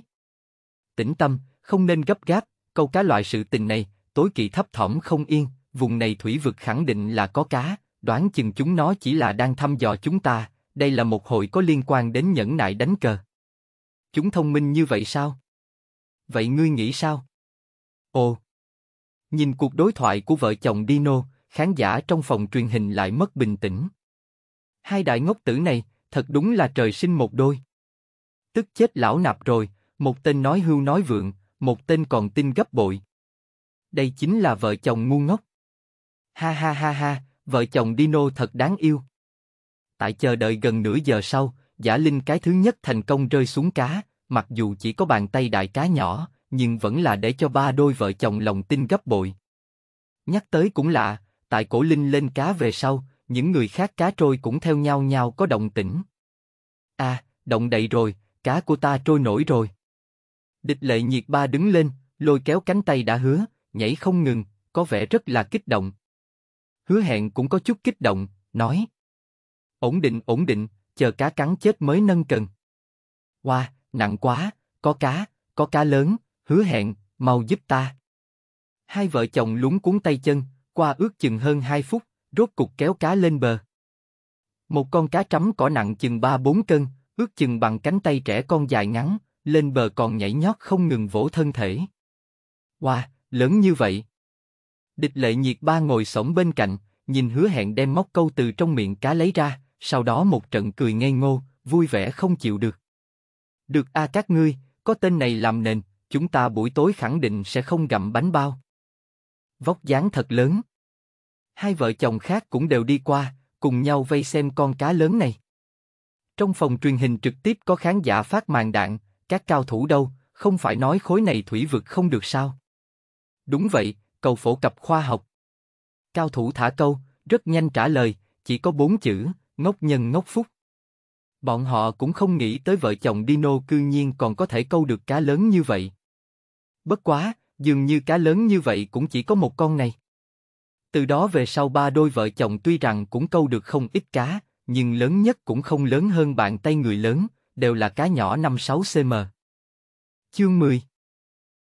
Tĩnh tâm, không nên gấp gáp, câu cá loại sự tình này, tối kỵ thấp thỏm không yên, vùng này thủy vực khẳng định là có cá, đoán chừng chúng nó chỉ là đang thăm dò chúng ta, đây là một hội có liên quan đến nhẫn nại đánh cờ. Chúng thông minh như vậy sao? Vậy ngươi nghĩ sao? Ồ, Nhìn cuộc đối thoại của vợ chồng Dino, khán giả trong phòng truyền hình lại mất bình tĩnh. Hai đại ngốc tử này, thật đúng là trời sinh một đôi. Tức chết lão nạp rồi, một tên nói hưu nói vượng, một tên còn tin gấp bội. Đây chính là vợ chồng ngu ngốc. Ha ha ha ha, vợ chồng Dino thật đáng yêu. Tại chờ đợi gần nửa giờ sau, giả linh cái thứ nhất thành công rơi xuống cá, mặc dù chỉ có bàn tay đại cá nhỏ, nhưng vẫn là để cho ba đôi vợ chồng lòng tin gấp bội. Nhắc tới cũng lạ, tại cổ linh lên cá về sau, những người khác cá trôi cũng theo nhau nhau có động tĩnh. a à, động đậy rồi, cá của ta trôi nổi rồi. Địch lệ nhiệt ba đứng lên, lôi kéo cánh tay đã hứa, nhảy không ngừng, có vẻ rất là kích động. Hứa hẹn cũng có chút kích động, nói. Ổn định ổn định, chờ cá cắn chết mới nâng cần. Hoa, wow, nặng quá, có cá, có cá lớn, hứa hẹn, mau giúp ta. Hai vợ chồng lúng cuốn tay chân, qua ước chừng hơn 2 phút, rốt cục kéo cá lên bờ. Một con cá trắm cỏ nặng chừng 3-4 cân, ước chừng bằng cánh tay trẻ con dài ngắn, lên bờ còn nhảy nhót không ngừng vỗ thân thể. Wow, lớn như vậy. Địch lệ nhiệt ba ngồi sổng bên cạnh, nhìn hứa hẹn đem móc câu từ trong miệng cá lấy ra, sau đó một trận cười ngây ngô, vui vẻ không chịu được. Được a à các ngươi, có tên này làm nền, Chúng ta buổi tối khẳng định sẽ không gặm bánh bao. Vóc dáng thật lớn. Hai vợ chồng khác cũng đều đi qua, cùng nhau vây xem con cá lớn này. Trong phòng truyền hình trực tiếp có khán giả phát màn đạn, các cao thủ đâu, không phải nói khối này thủy vực không được sao. Đúng vậy, cầu phổ cập khoa học. Cao thủ thả câu, rất nhanh trả lời, chỉ có bốn chữ, ngốc nhân ngốc phúc. Bọn họ cũng không nghĩ tới vợ chồng Dino cư nhiên còn có thể câu được cá lớn như vậy. Bất quá, dường như cá lớn như vậy cũng chỉ có một con này. Từ đó về sau ba đôi vợ chồng tuy rằng cũng câu được không ít cá, nhưng lớn nhất cũng không lớn hơn bàn tay người lớn, đều là cá nhỏ 5-6 cm. Chương 10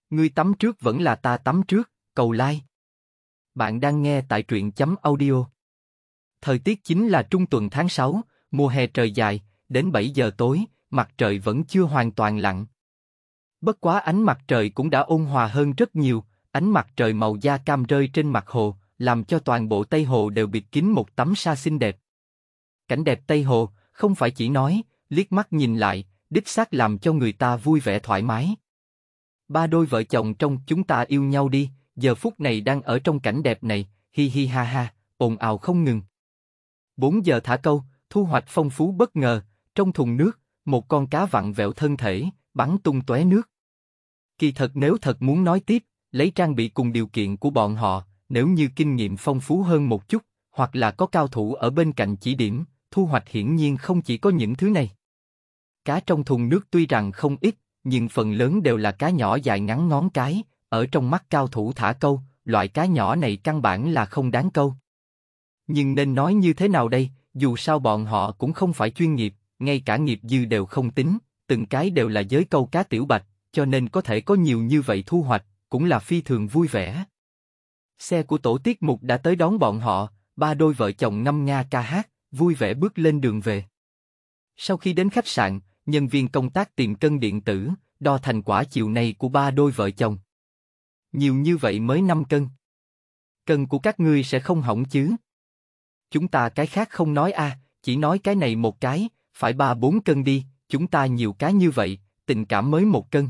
người tắm trước vẫn là ta tắm trước, cầu like. Bạn đang nghe tại truyện chấm audio. Thời tiết chính là trung tuần tháng 6, mùa hè trời dài, đến 7 giờ tối, mặt trời vẫn chưa hoàn toàn lặn. Bất quá ánh mặt trời cũng đã ôn hòa hơn rất nhiều, ánh mặt trời màu da cam rơi trên mặt hồ, làm cho toàn bộ Tây Hồ đều bịt kín một tấm sa xinh đẹp. Cảnh đẹp Tây Hồ, không phải chỉ nói, liếc mắt nhìn lại, đích xác làm cho người ta vui vẻ thoải mái. Ba đôi vợ chồng trong chúng ta yêu nhau đi, giờ phút này đang ở trong cảnh đẹp này, hi hi ha ha, ồn ào không ngừng. bốn giờ thả câu, thu hoạch phong phú bất ngờ, trong thùng nước, một con cá vặn vẹo thân thể, bắn tung tóe nước. Kỳ thật nếu thật muốn nói tiếp, lấy trang bị cùng điều kiện của bọn họ, nếu như kinh nghiệm phong phú hơn một chút, hoặc là có cao thủ ở bên cạnh chỉ điểm, thu hoạch hiển nhiên không chỉ có những thứ này. Cá trong thùng nước tuy rằng không ít, nhưng phần lớn đều là cá nhỏ dài ngắn ngón cái, ở trong mắt cao thủ thả câu, loại cá nhỏ này căn bản là không đáng câu. Nhưng nên nói như thế nào đây, dù sao bọn họ cũng không phải chuyên nghiệp, ngay cả nghiệp dư đều không tính, từng cái đều là giới câu cá tiểu bạch, cho nên có thể có nhiều như vậy thu hoạch, cũng là phi thường vui vẻ. Xe của tổ tiết mục đã tới đón bọn họ, ba đôi vợ chồng năm Nga ca hát, vui vẻ bước lên đường về. Sau khi đến khách sạn, nhân viên công tác tìm cân điện tử, đo thành quả chiều nay của ba đôi vợ chồng. Nhiều như vậy mới 5 cân. Cân của các ngươi sẽ không hỏng chứ. Chúng ta cái khác không nói a, à, chỉ nói cái này một cái, phải ba bốn cân đi, chúng ta nhiều cá như vậy, tình cảm mới một cân.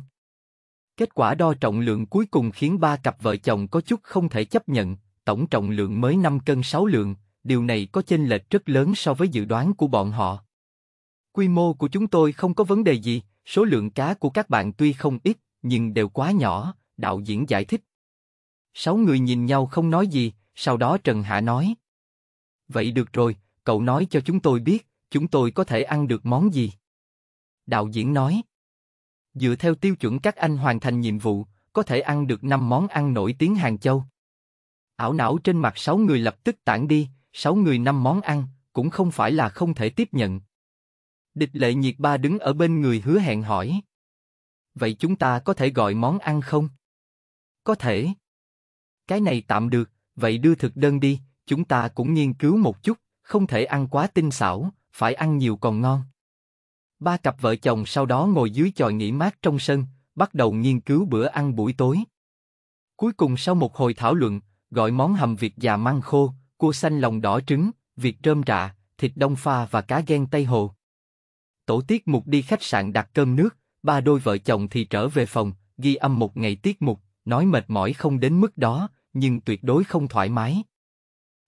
Kết quả đo trọng lượng cuối cùng khiến ba cặp vợ chồng có chút không thể chấp nhận, tổng trọng lượng mới 5 cân 6 lượng, điều này có chênh lệch rất lớn so với dự đoán của bọn họ. Quy mô của chúng tôi không có vấn đề gì, số lượng cá của các bạn tuy không ít, nhưng đều quá nhỏ, đạo diễn giải thích. Sáu người nhìn nhau không nói gì, sau đó Trần Hạ nói. Vậy được rồi, cậu nói cho chúng tôi biết, chúng tôi có thể ăn được món gì? đạo diễn nói. Dựa theo tiêu chuẩn các anh hoàn thành nhiệm vụ, có thể ăn được 5 món ăn nổi tiếng Hàng Châu. Ảo não trên mặt 6 người lập tức tản đi, 6 người 5 món ăn, cũng không phải là không thể tiếp nhận. Địch lệ nhiệt ba đứng ở bên người hứa hẹn hỏi. Vậy chúng ta có thể gọi món ăn không? Có thể. Cái này tạm được, vậy đưa thực đơn đi, chúng ta cũng nghiên cứu một chút, không thể ăn quá tinh xảo, phải ăn nhiều còn ngon. Ba cặp vợ chồng sau đó ngồi dưới chòi nghỉ mát trong sân, bắt đầu nghiên cứu bữa ăn buổi tối. Cuối cùng sau một hồi thảo luận, gọi món hầm vịt già măng khô, cua xanh lòng đỏ trứng, vịt rơm rạ, thịt đông pha và cá ghen Tây Hồ. Tổ tiết mục đi khách sạn đặt cơm nước, ba đôi vợ chồng thì trở về phòng, ghi âm một ngày tiết mục, nói mệt mỏi không đến mức đó, nhưng tuyệt đối không thoải mái.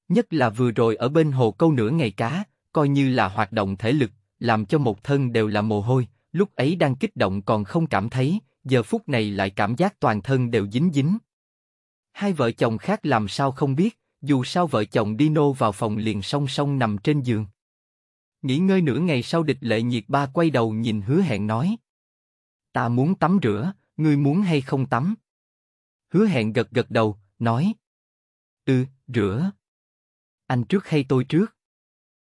Nhất là vừa rồi ở bên hồ câu nửa ngày cá, coi như là hoạt động thể lực, làm cho một thân đều là mồ hôi, lúc ấy đang kích động còn không cảm thấy, giờ phút này lại cảm giác toàn thân đều dính dính. Hai vợ chồng khác làm sao không biết, dù sao vợ chồng Dino vào phòng liền song song nằm trên giường. Nghỉ ngơi nửa ngày sau địch lệ nhiệt ba quay đầu nhìn hứa hẹn nói. Ta muốn tắm rửa, ngươi muốn hay không tắm? Hứa hẹn gật gật đầu, nói. Ừ, rửa. Anh trước hay tôi trước?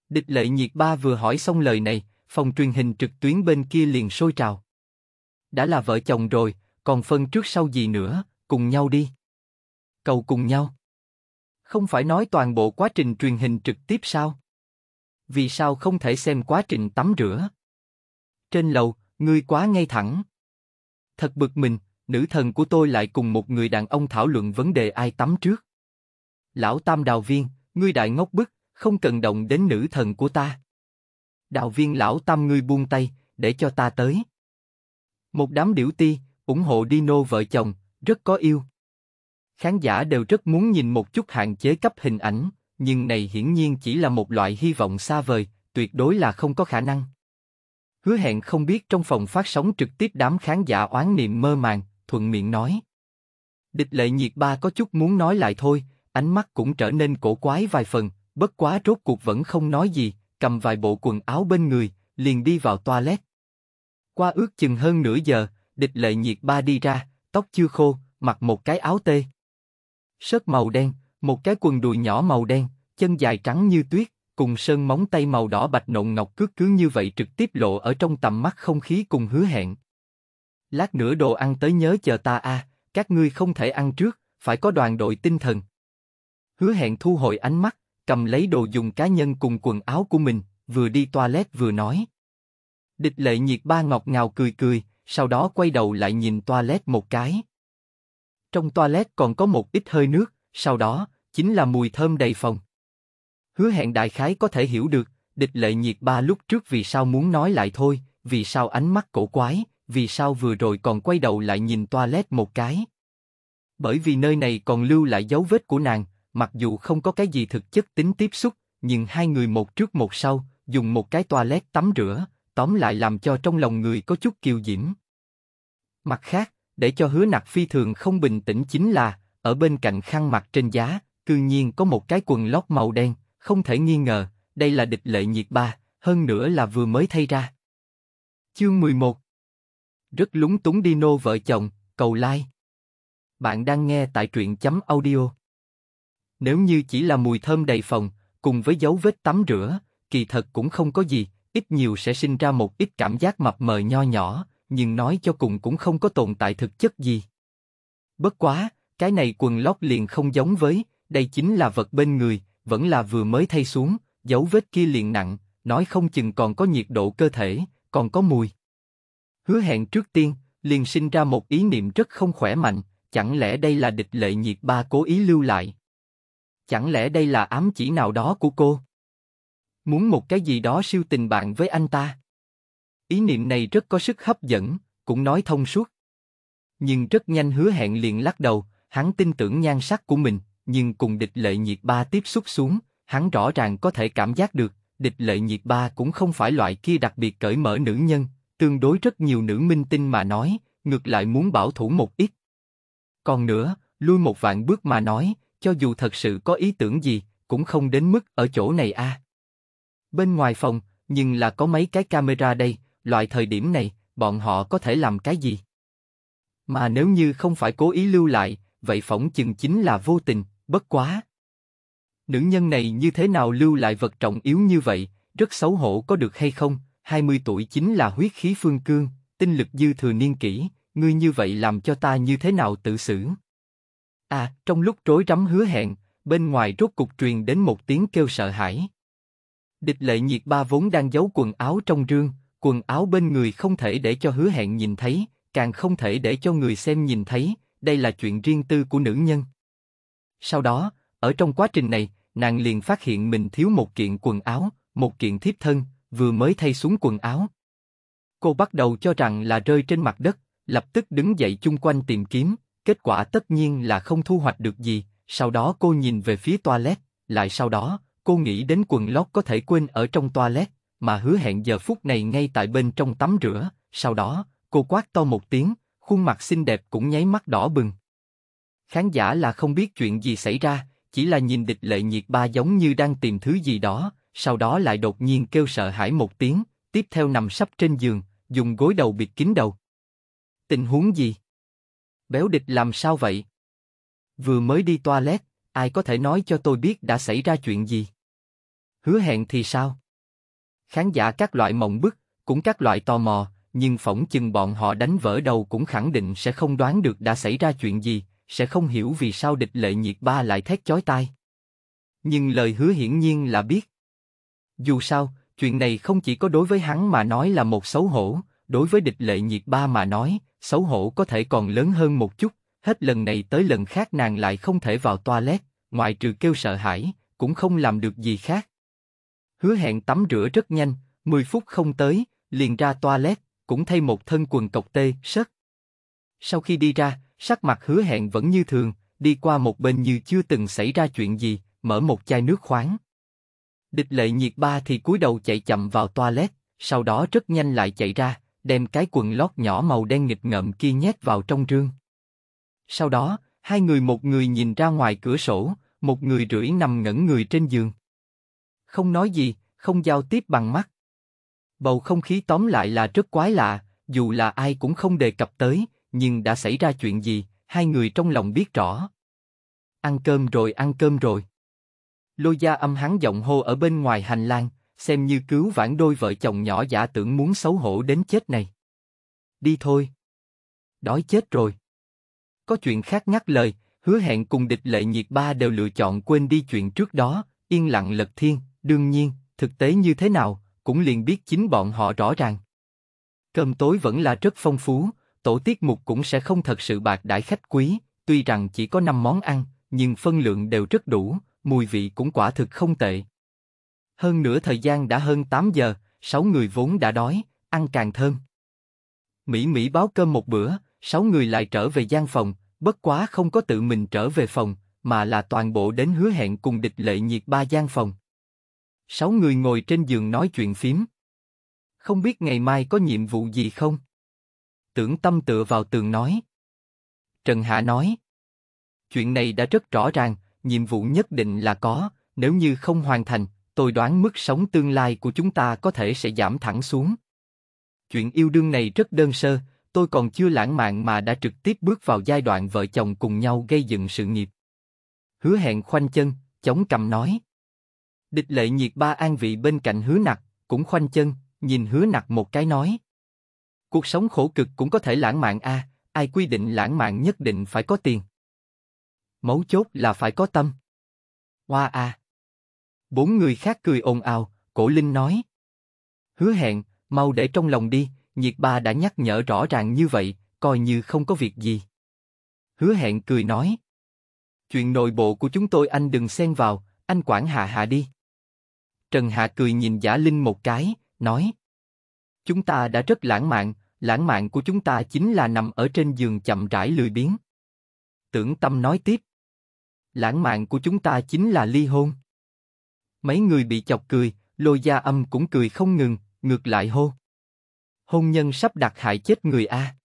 Địch lệ nhiệt ba vừa hỏi xong lời này, phòng truyền hình trực tuyến bên kia liền sôi trào. Đã là vợ chồng rồi, còn phân trước sau gì nữa, cùng nhau đi. Cầu cùng nhau. Không phải nói toàn bộ quá trình truyền hình trực tiếp sao? Vì sao không thể xem quá trình tắm rửa? Trên lầu, ngươi quá ngay thẳng. Thật bực mình, nữ thần của tôi lại cùng một người đàn ông thảo luận vấn đề ai tắm trước. Lão Tam Đào Viên, ngươi đại ngốc bức, không cần động đến nữ thần của ta. Đạo viên lão tâm ngươi buông tay, để cho ta tới. Một đám điểu ti, ủng hộ Dino vợ chồng, rất có yêu. Khán giả đều rất muốn nhìn một chút hạn chế cấp hình ảnh, nhưng này hiển nhiên chỉ là một loại hy vọng xa vời, tuyệt đối là không có khả năng. Hứa hẹn không biết trong phòng phát sóng trực tiếp đám khán giả oán niệm mơ màng, thuận miệng nói. Địch lệ nhiệt ba có chút muốn nói lại thôi, ánh mắt cũng trở nên cổ quái vài phần, bất quá rốt cuộc vẫn không nói gì, cầm vài bộ quần áo bên người, liền đi vào toilet. Qua ước chừng hơn nửa giờ, địch lệ nhiệt ba đi ra, tóc chưa khô, mặc một cái áo tê. Sớt màu đen, một cái quần đùi nhỏ màu đen, chân dài trắng như tuyết, cùng sơn móng tay màu đỏ bạch nộn ngọc cước cứ như vậy trực tiếp lộ ở trong tầm mắt không khí cùng hứa hẹn. Lát nữa đồ ăn tới nhớ chờ ta a, à, các ngươi không thể ăn trước, phải có đoàn đội tinh thần. Hứa hẹn thu hồi ánh mắt, cầm lấy đồ dùng cá nhân cùng quần áo của mình, vừa đi toilet vừa nói. Địch lệ nhiệt ba ngọt ngào cười cười, sau đó quay đầu lại nhìn toilet một cái. Trong toilet còn có một ít hơi nước, sau đó, chính là mùi thơm đầy phòng. Hứa hẹn đại khái có thể hiểu được, địch lệ nhiệt ba lúc trước vì sao muốn nói lại thôi, vì sao ánh mắt cổ quái, vì sao vừa rồi còn quay đầu lại nhìn toilet một cái. Bởi vì nơi này còn lưu lại dấu vết của nàng, mặc dù không có cái gì thực chất tính tiếp xúc, nhưng hai người một trước một sau, dùng một cái toilet tắm rửa, tóm lại làm cho trong lòng người có chút kiều diễm. Mặt khác, để cho hứa nặc phi thường không bình tĩnh chính là, ở bên cạnh khăn mặt trên giá, cư nhiên có một cái quần lót màu đen, không thể nghi ngờ, đây là địch lệ nhiệt ba, hơn nữa là vừa mới thay ra. Chương 11 Rất lúng túng đi nô vợ chồng, cầu like. Bạn đang nghe tại truyện chấm audio. Nếu như chỉ là mùi thơm đầy phòng, cùng với dấu vết tắm rửa, kỳ thật cũng không có gì, ít nhiều sẽ sinh ra một ít cảm giác mập mờ nho nhỏ, nhưng nói cho cùng cũng không có tồn tại thực chất gì. Bất quá, cái này quần lót liền không giống với, đây chính là vật bên người, vẫn là vừa mới thay xuống, dấu vết kia liền nặng, nói không chừng còn có nhiệt độ cơ thể, còn có mùi. Hứa hẹn trước tiên, liền sinh ra một ý niệm rất không khỏe mạnh, chẳng lẽ đây là địch lệ nhiệt ba cố ý lưu lại? Chẳng lẽ đây là ám chỉ nào đó của cô? Muốn một cái gì đó siêu tình bạn với anh ta? Ý niệm này rất có sức hấp dẫn, cũng nói thông suốt. Nhưng rất nhanh hứa hẹn liền lắc đầu, hắn tin tưởng nhan sắc của mình, nhưng cùng địch lệ nhiệt ba tiếp xúc xuống, hắn rõ ràng có thể cảm giác được, địch lệ nhiệt ba cũng không phải loại kia đặc biệt cởi mở nữ nhân, tương đối rất nhiều nữ minh tinh mà nói, ngược lại muốn bảo thủ một ít. Còn nữa, lui một vạn bước mà nói, cho dù thật sự có ý tưởng gì, cũng không đến mức ở chỗ này a. À. Bên ngoài phòng, nhưng là có mấy cái camera đây, loại thời điểm này, bọn họ có thể làm cái gì? Mà nếu như không phải cố ý lưu lại, vậy phỏng chừng chính là vô tình, bất quá. Nữ nhân này như thế nào lưu lại vật trọng yếu như vậy, rất xấu hổ có được hay không? 20 tuổi chính là huyết khí phương cương, tinh lực dư thừa niên kỷ, ngươi như vậy làm cho ta như thế nào tự xử? À, trong lúc rối rắm hứa hẹn, bên ngoài rốt cục truyền đến một tiếng kêu sợ hãi. Địch lệ nhiệt ba vốn đang giấu quần áo trong rương, quần áo bên người không thể để cho hứa hẹn nhìn thấy, càng không thể để cho người xem nhìn thấy, đây là chuyện riêng tư của nữ nhân. Sau đó, ở trong quá trình này, nàng liền phát hiện mình thiếu một kiện quần áo, một kiện thiếp thân, vừa mới thay xuống quần áo. Cô bắt đầu cho rằng là rơi trên mặt đất, lập tức đứng dậy chung quanh tìm kiếm, kết quả tất nhiên là không thu hoạch được gì, sau đó cô nhìn về phía toilet, lại sau đó, cô nghĩ đến quần lót có thể quên ở trong toilet, mà hứa hẹn giờ phút này ngay tại bên trong tắm rửa, sau đó, cô quát to một tiếng, khuôn mặt xinh đẹp cũng nháy mắt đỏ bừng. Khán giả là không biết chuyện gì xảy ra, chỉ là nhìn địch lệ nhiệt ba giống như đang tìm thứ gì đó, sau đó lại đột nhiên kêu sợ hãi một tiếng, tiếp theo nằm sắp trên giường, dùng gối đầu bịt kín đầu. Tình huống gì? Béo địch làm sao vậy? Vừa mới đi toilet, ai có thể nói cho tôi biết đã xảy ra chuyện gì? Hứa hẹn thì sao? Khán giả các loại mộng bức, cũng các loại tò mò, nhưng phỏng chừng bọn họ đánh vỡ đầu cũng khẳng định sẽ không đoán được đã xảy ra chuyện gì, sẽ không hiểu vì sao địch lệ nhiệt ba lại thét chói tai. Nhưng lời hứa hiển nhiên là biết. Dù sao, chuyện này không chỉ có đối với hắn mà nói là một xấu hổ, đối với địch lệ nhiệt ba mà nói, xấu hổ có thể còn lớn hơn một chút, hết lần này tới lần khác nàng lại không thể vào toilet, ngoại trừ kêu sợ hãi, cũng không làm được gì khác. Hứa hẹn tắm rửa rất nhanh, 10 phút không tới, liền ra toilet, cũng thay một thân quần cộc tê, sất. Sau khi đi ra, sắc mặt hứa hẹn vẫn như thường, đi qua một bên như chưa từng xảy ra chuyện gì, mở một chai nước khoáng. Địch lệ nhiệt ba thì cúi đầu chạy chậm vào toilet, sau đó rất nhanh lại chạy ra, đem cái quần lót nhỏ màu đen nghịch ngợm kia nhét vào trong rương. Sau đó, hai người một người nhìn ra ngoài cửa sổ, một người rưỡi nằm ngẩn người trên giường. Không nói gì, không giao tiếp bằng mắt. Bầu không khí tóm lại là rất quái lạ, dù là ai cũng không đề cập tới, nhưng đã xảy ra chuyện gì, hai người trong lòng biết rõ. Ăn cơm rồi, ăn cơm rồi. Lôi gia âm hắn giọng hô ở bên ngoài hành lang, xem như cứu vãn đôi vợ chồng nhỏ giả tưởng muốn xấu hổ đến chết này. Đi thôi. Đói chết rồi. Có chuyện khác ngắt lời, hứa hẹn cùng địch lệ nhiệt ba đều lựa chọn quên đi chuyện trước đó, yên lặng lật thiên, đương nhiên, thực tế như thế nào, cũng liền biết chính bọn họ rõ ràng. Cơm tối vẫn là rất phong phú, tổ tiết mục cũng sẽ không thật sự bạc đãi khách quý, tuy rằng chỉ có 5 món ăn, nhưng phân lượng đều rất đủ, mùi vị cũng quả thực không tệ. Hơn nửa thời gian đã hơn 8 giờ, sáu người vốn đã đói, ăn càng thơm. Mỹ Mỹ báo cơm một bữa, sáu người lại trở về gian phòng, bất quá không có tự mình trở về phòng, mà là toàn bộ đến hứa hẹn cùng địch lệ nhiệt ba gian phòng. Sáu người ngồi trên giường nói chuyện phím. Không biết ngày mai có nhiệm vụ gì không? Tưởng tâm tựa vào tường nói. Trần Hạ nói. Chuyện này đã rất rõ ràng, nhiệm vụ nhất định là có, nếu như không hoàn thành, tôi đoán mức sống tương lai của chúng ta có thể sẽ giảm thẳng xuống. Chuyện yêu đương này rất đơn sơ, tôi còn chưa lãng mạn mà đã trực tiếp bước vào giai đoạn vợ chồng cùng nhau gây dựng sự nghiệp. Hứa hẹn khoanh chân, chống cầm nói. Địch lệ nhiệt ba an vị bên cạnh hứa nặc, cũng khoanh chân, nhìn hứa nặc một cái nói. Cuộc sống khổ cực cũng có thể lãng mạn a, à, ai quy định lãng mạn nhất định phải có tiền. Mấu chốt là phải có tâm. Hoa a. À. Bốn người khác cười ồn ào, Cổ Linh nói. Hứa hẹn, mau để trong lòng đi, nhiệt ba đã nhắc nhở rõ ràng như vậy, coi như không có việc gì. Hứa hẹn cười nói. Chuyện nội bộ của chúng tôi anh đừng xen vào, anh quản hạ hạ đi. Trần Hạ cười nhìn Giả Linh một cái, nói. Chúng ta đã rất lãng mạn, lãng mạn của chúng ta chính là nằm ở trên giường chậm rãi lười biếng. Tưởng Tâm nói tiếp. Lãng mạn của chúng ta chính là ly hôn. Mấy người bị chọc cười, lôi gia âm cũng cười không ngừng, ngược lại hô. Hôn nhân sắp đặt hại chết người A.